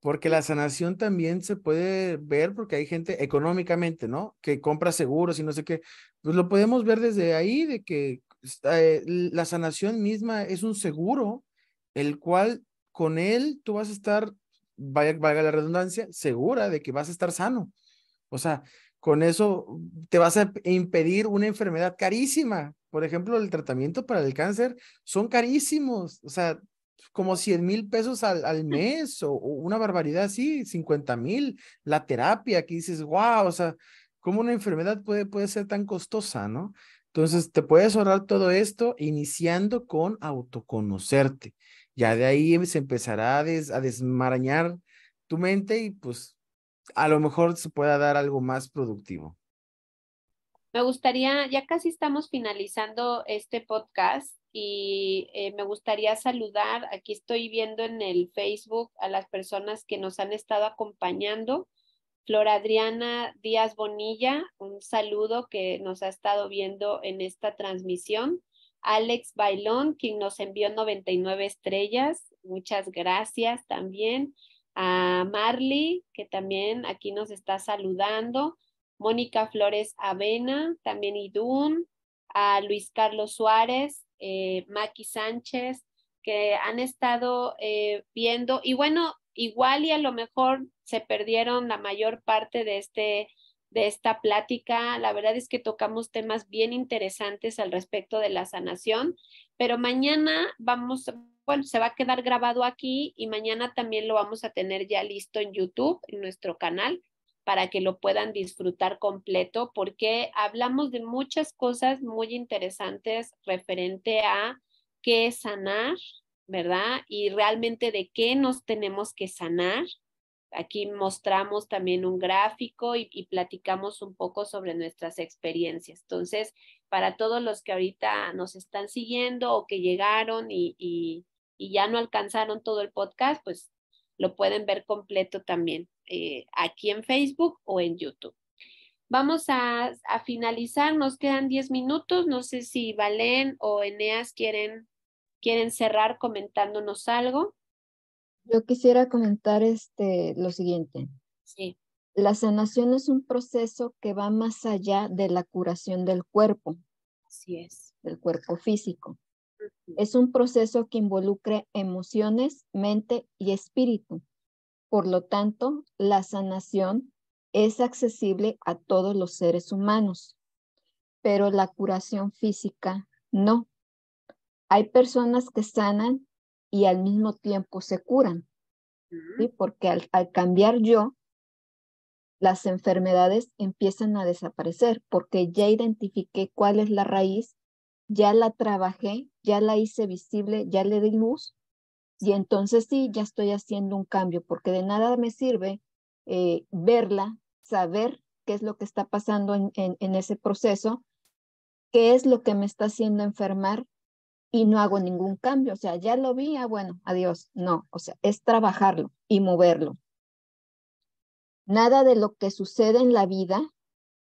Porque la sanación también se puede ver porque hay gente económicamente, ¿no? Que compra seguros y no sé qué. Pues lo podemos ver desde ahí, de que eh, la sanación misma es un seguro, el cual con él tú vas a estar, vaya, valga la redundancia, segura de que vas a estar sano. O sea, con eso te vas a impedir una enfermedad carísima. Por ejemplo, el tratamiento para el cáncer son carísimos, o sea, como 100 mil pesos al, al mes o, una barbaridad así, 50 mil. La terapia que dices, wow, o sea, ¿cómo una enfermedad puede, puede ser tan costosa, no? Entonces, te puedes ahorrar todo esto iniciando con autoconocerte. Ya de ahí se empezará a, desmarañar tu mente y pues a lo mejor se pueda dar algo más productivo. Me gustaría, ya casi estamos finalizando este podcast y eh, me gustaría saludar, aquí estoy viendo en el Facebook a las personas que nos han estado acompañando. Flor Adriana Díaz Bonilla, un saludo que nos ha estado viendo en esta transmisión. Alex Bailón, quien nos envió 99 estrellas, muchas gracias también. A Marley, que también aquí nos está saludando. Mónica Flores Avena, también Idun, A Luis Carlos Suárez, eh, Maki Sánchez, que han estado eh, viendo. Y bueno, igual y a lo mejor se perdieron la mayor parte de este de esta plática. La verdad es que tocamos temas bien interesantes al respecto de la sanación, pero mañana vamos, bueno, se va a quedar grabado aquí y mañana también lo vamos a tener ya listo en YouTube, en nuestro canal, para que lo puedan disfrutar completo, porque hablamos de muchas cosas muy interesantes referente a qué sanar, ¿verdad? Y realmente de qué nos tenemos que sanar. Aquí mostramos también un gráfico y, platicamos un poco sobre nuestras experiencias. Entonces, para todos los que ahorita nos están siguiendo o que llegaron y, ya no alcanzaron todo el podcast, pues lo pueden ver completo también eh, aquí en Facebook o en YouTube. Vamos a, a finalizar, nos quedan 10 minutos. No sé si Valen o Eneas quieren ¿Quieren cerrar comentándonos algo? Yo quisiera comentar este, lo siguiente. Sí. La sanación es un proceso que va más allá de la curación del cuerpo. Así es. Del cuerpo físico. Es un proceso que involucra emociones, mente y espíritu. Por lo tanto, la sanación es accesible a todos los seres humanos, pero la curación física no hay personas que sanan y al mismo tiempo se curan, porque al, cambiar yo, las enfermedades empiezan a desaparecer porque ya identifiqué cuál es la raíz, ya la trabajé, ya la hice visible, ya le di luz y entonces sí, ya estoy haciendo un cambio porque de nada me sirve eh, verla, saber qué es lo que está pasando en ese proceso, qué es lo que me está haciendo enfermar y no hago ningún cambio. O sea, ya lo vi, ah, bueno, adiós. No, o sea, es trabajarlo y moverlo. Nada de lo que sucede en la vida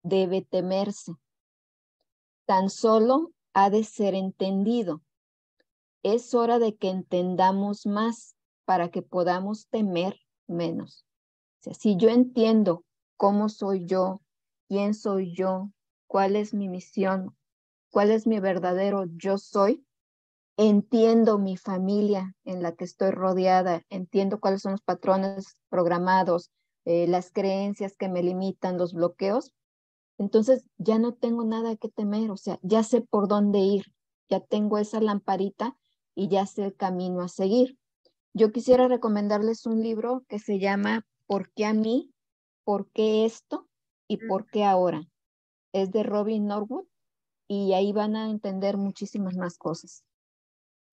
debe temerse. Tan solo ha de ser entendido. Es hora de que entendamos más para que podamos temer menos. O sea, si yo entiendo cómo soy yo, quién soy yo, cuál es mi misión, cuál es mi verdadero yo soy, entiendo mi familia en la que estoy rodeada, entiendo cuáles son los patrones programados, eh, las creencias que me limitan, los bloqueos, entonces ya no tengo nada que temer, o sea, ya sé por dónde ir, ya tengo esa lamparita y ya sé el camino a seguir. Yo quisiera recomendarles un libro que se llama ¿Por qué a mí? ¿Por qué esto? ¿Y por qué ahora? Es de Robin Norwood y ahí van a entender muchísimas más cosas.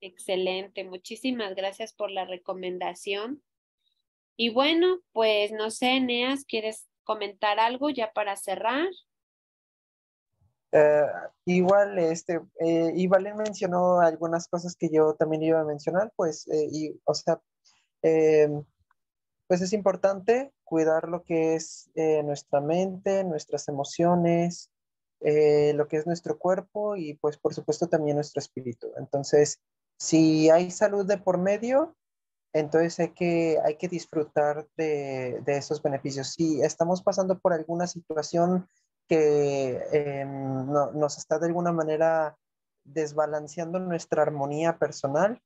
Excelente, muchísimas gracias por la recomendación. Y bueno, pues no sé, Neas, ¿quieres comentar algo ya para cerrar? Eh, igual, este, eh, y Valen mencionó algunas cosas que yo también iba a mencionar, pues, eh, y, o sea, pues es importante cuidar lo que es nuestra mente, nuestras emociones, lo que es nuestro cuerpo y, pues, por supuesto, también nuestro espíritu. Entonces, si hay salud de por medio, entonces hay que, hay que disfrutar de, esos beneficios. Si estamos pasando por alguna situación que em, nos está de alguna manera desbalanceando nuestra armonía personal,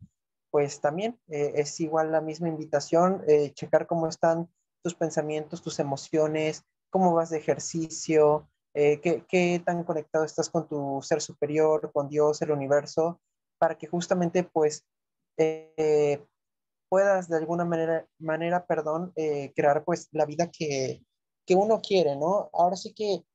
pues también eh, es igual la misma invitación, eh, checar cómo están tus pensamientos, tus emociones, cómo vas de ejercicio, eh, qué tan conectado estás con tu ser superior, con Dios, el universo, para que justamente pues eh, puedas de alguna manera, manera perdón, eh, crear pues la vida que, uno quiere, ¿no? Ahora sí que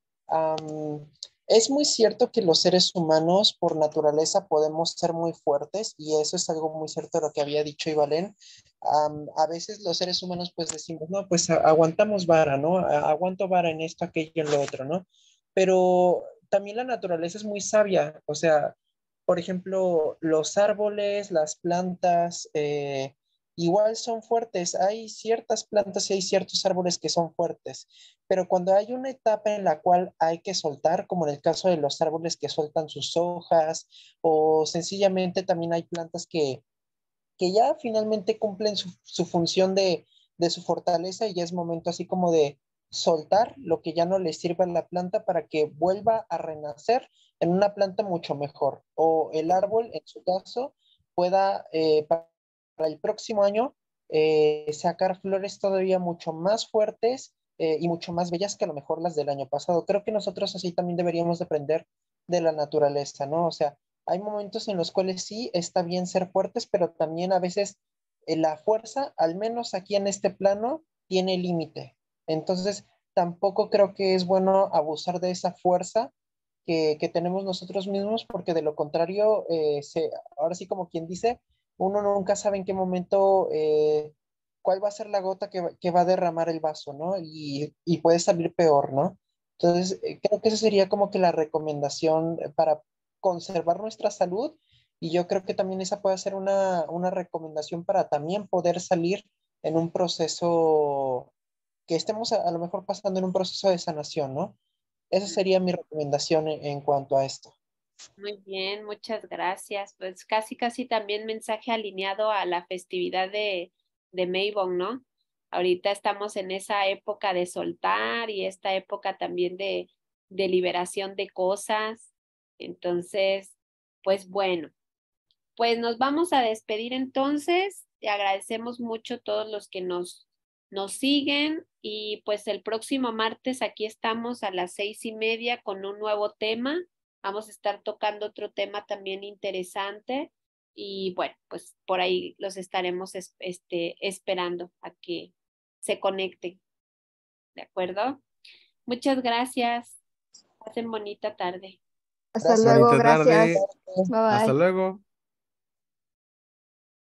es muy cierto que los seres humanos por naturaleza podemos ser muy fuertes y eso es algo muy cierto de lo que había dicho Ivalén. a veces los seres humanos pues decimos, no, pues aguantamos vara, ¿no? Aguanto vara en esto, aquello, y en lo otro, ¿no? Pero también la naturaleza es muy sabia, o sea, por ejemplo, los árboles, las plantas, eh, igual son fuertes. Hay ciertas plantas y hay ciertos árboles que son fuertes, pero cuando hay una etapa en la cual hay que soltar, como en el caso de los árboles que sueltan sus hojas, o sencillamente también hay plantas que, ya finalmente cumplen su, función de, de su fortaleza y ya es momento así como de soltar lo que ya no le sirve a la planta para que vuelva a renacer en una planta mucho mejor. O el árbol, en su caso, pueda eh, para el próximo año eh, sacar flores todavía mucho más fuertes eh, y mucho más bellas que a lo mejor las del año pasado. Creo que nosotros así también deberíamos depender de la naturaleza, ¿no? O sea, hay momentos en los cuales sí está bien ser fuertes, pero también a veces la fuerza, al menos aquí en este plano, tiene límite. Entonces, tampoco creo que es bueno abusar de esa fuerza que, tenemos nosotros mismos, porque de lo contrario, eh, se, ahora sí como quien dice, uno nunca sabe en qué momento, eh, cuál va a ser la gota que, que va a derramar el vaso, ¿no? Y, y puede salir peor, ¿no? Entonces, eh, creo que esa sería como que la recomendación para conservar nuestra salud y yo creo que también esa puede ser una, una recomendación para también poder salir en un proceso que estemos a, lo mejor pasando en un proceso de sanación, ¿no? Esa sería mi recomendación en, cuanto a esto. Muy bien, muchas gracias. Pues casi, casi también mensaje alineado a la festividad de, de Maybon, ¿no? Ahorita estamos en esa época de soltar y esta época también de, de liberación de cosas. Entonces, pues bueno, pues nos vamos a despedir entonces. Te agradecemos mucho a todos los que nos nos siguen y pues el próximo martes aquí estamos a las seis y media con un nuevo tema. Vamos a estar tocando otro tema también interesante y bueno, pues por ahí los estaremos este, esperando a que se conecten. ¿De acuerdo? Muchas gracias. Hacen bonita tarde. Hasta luego, gracias. Hasta luego.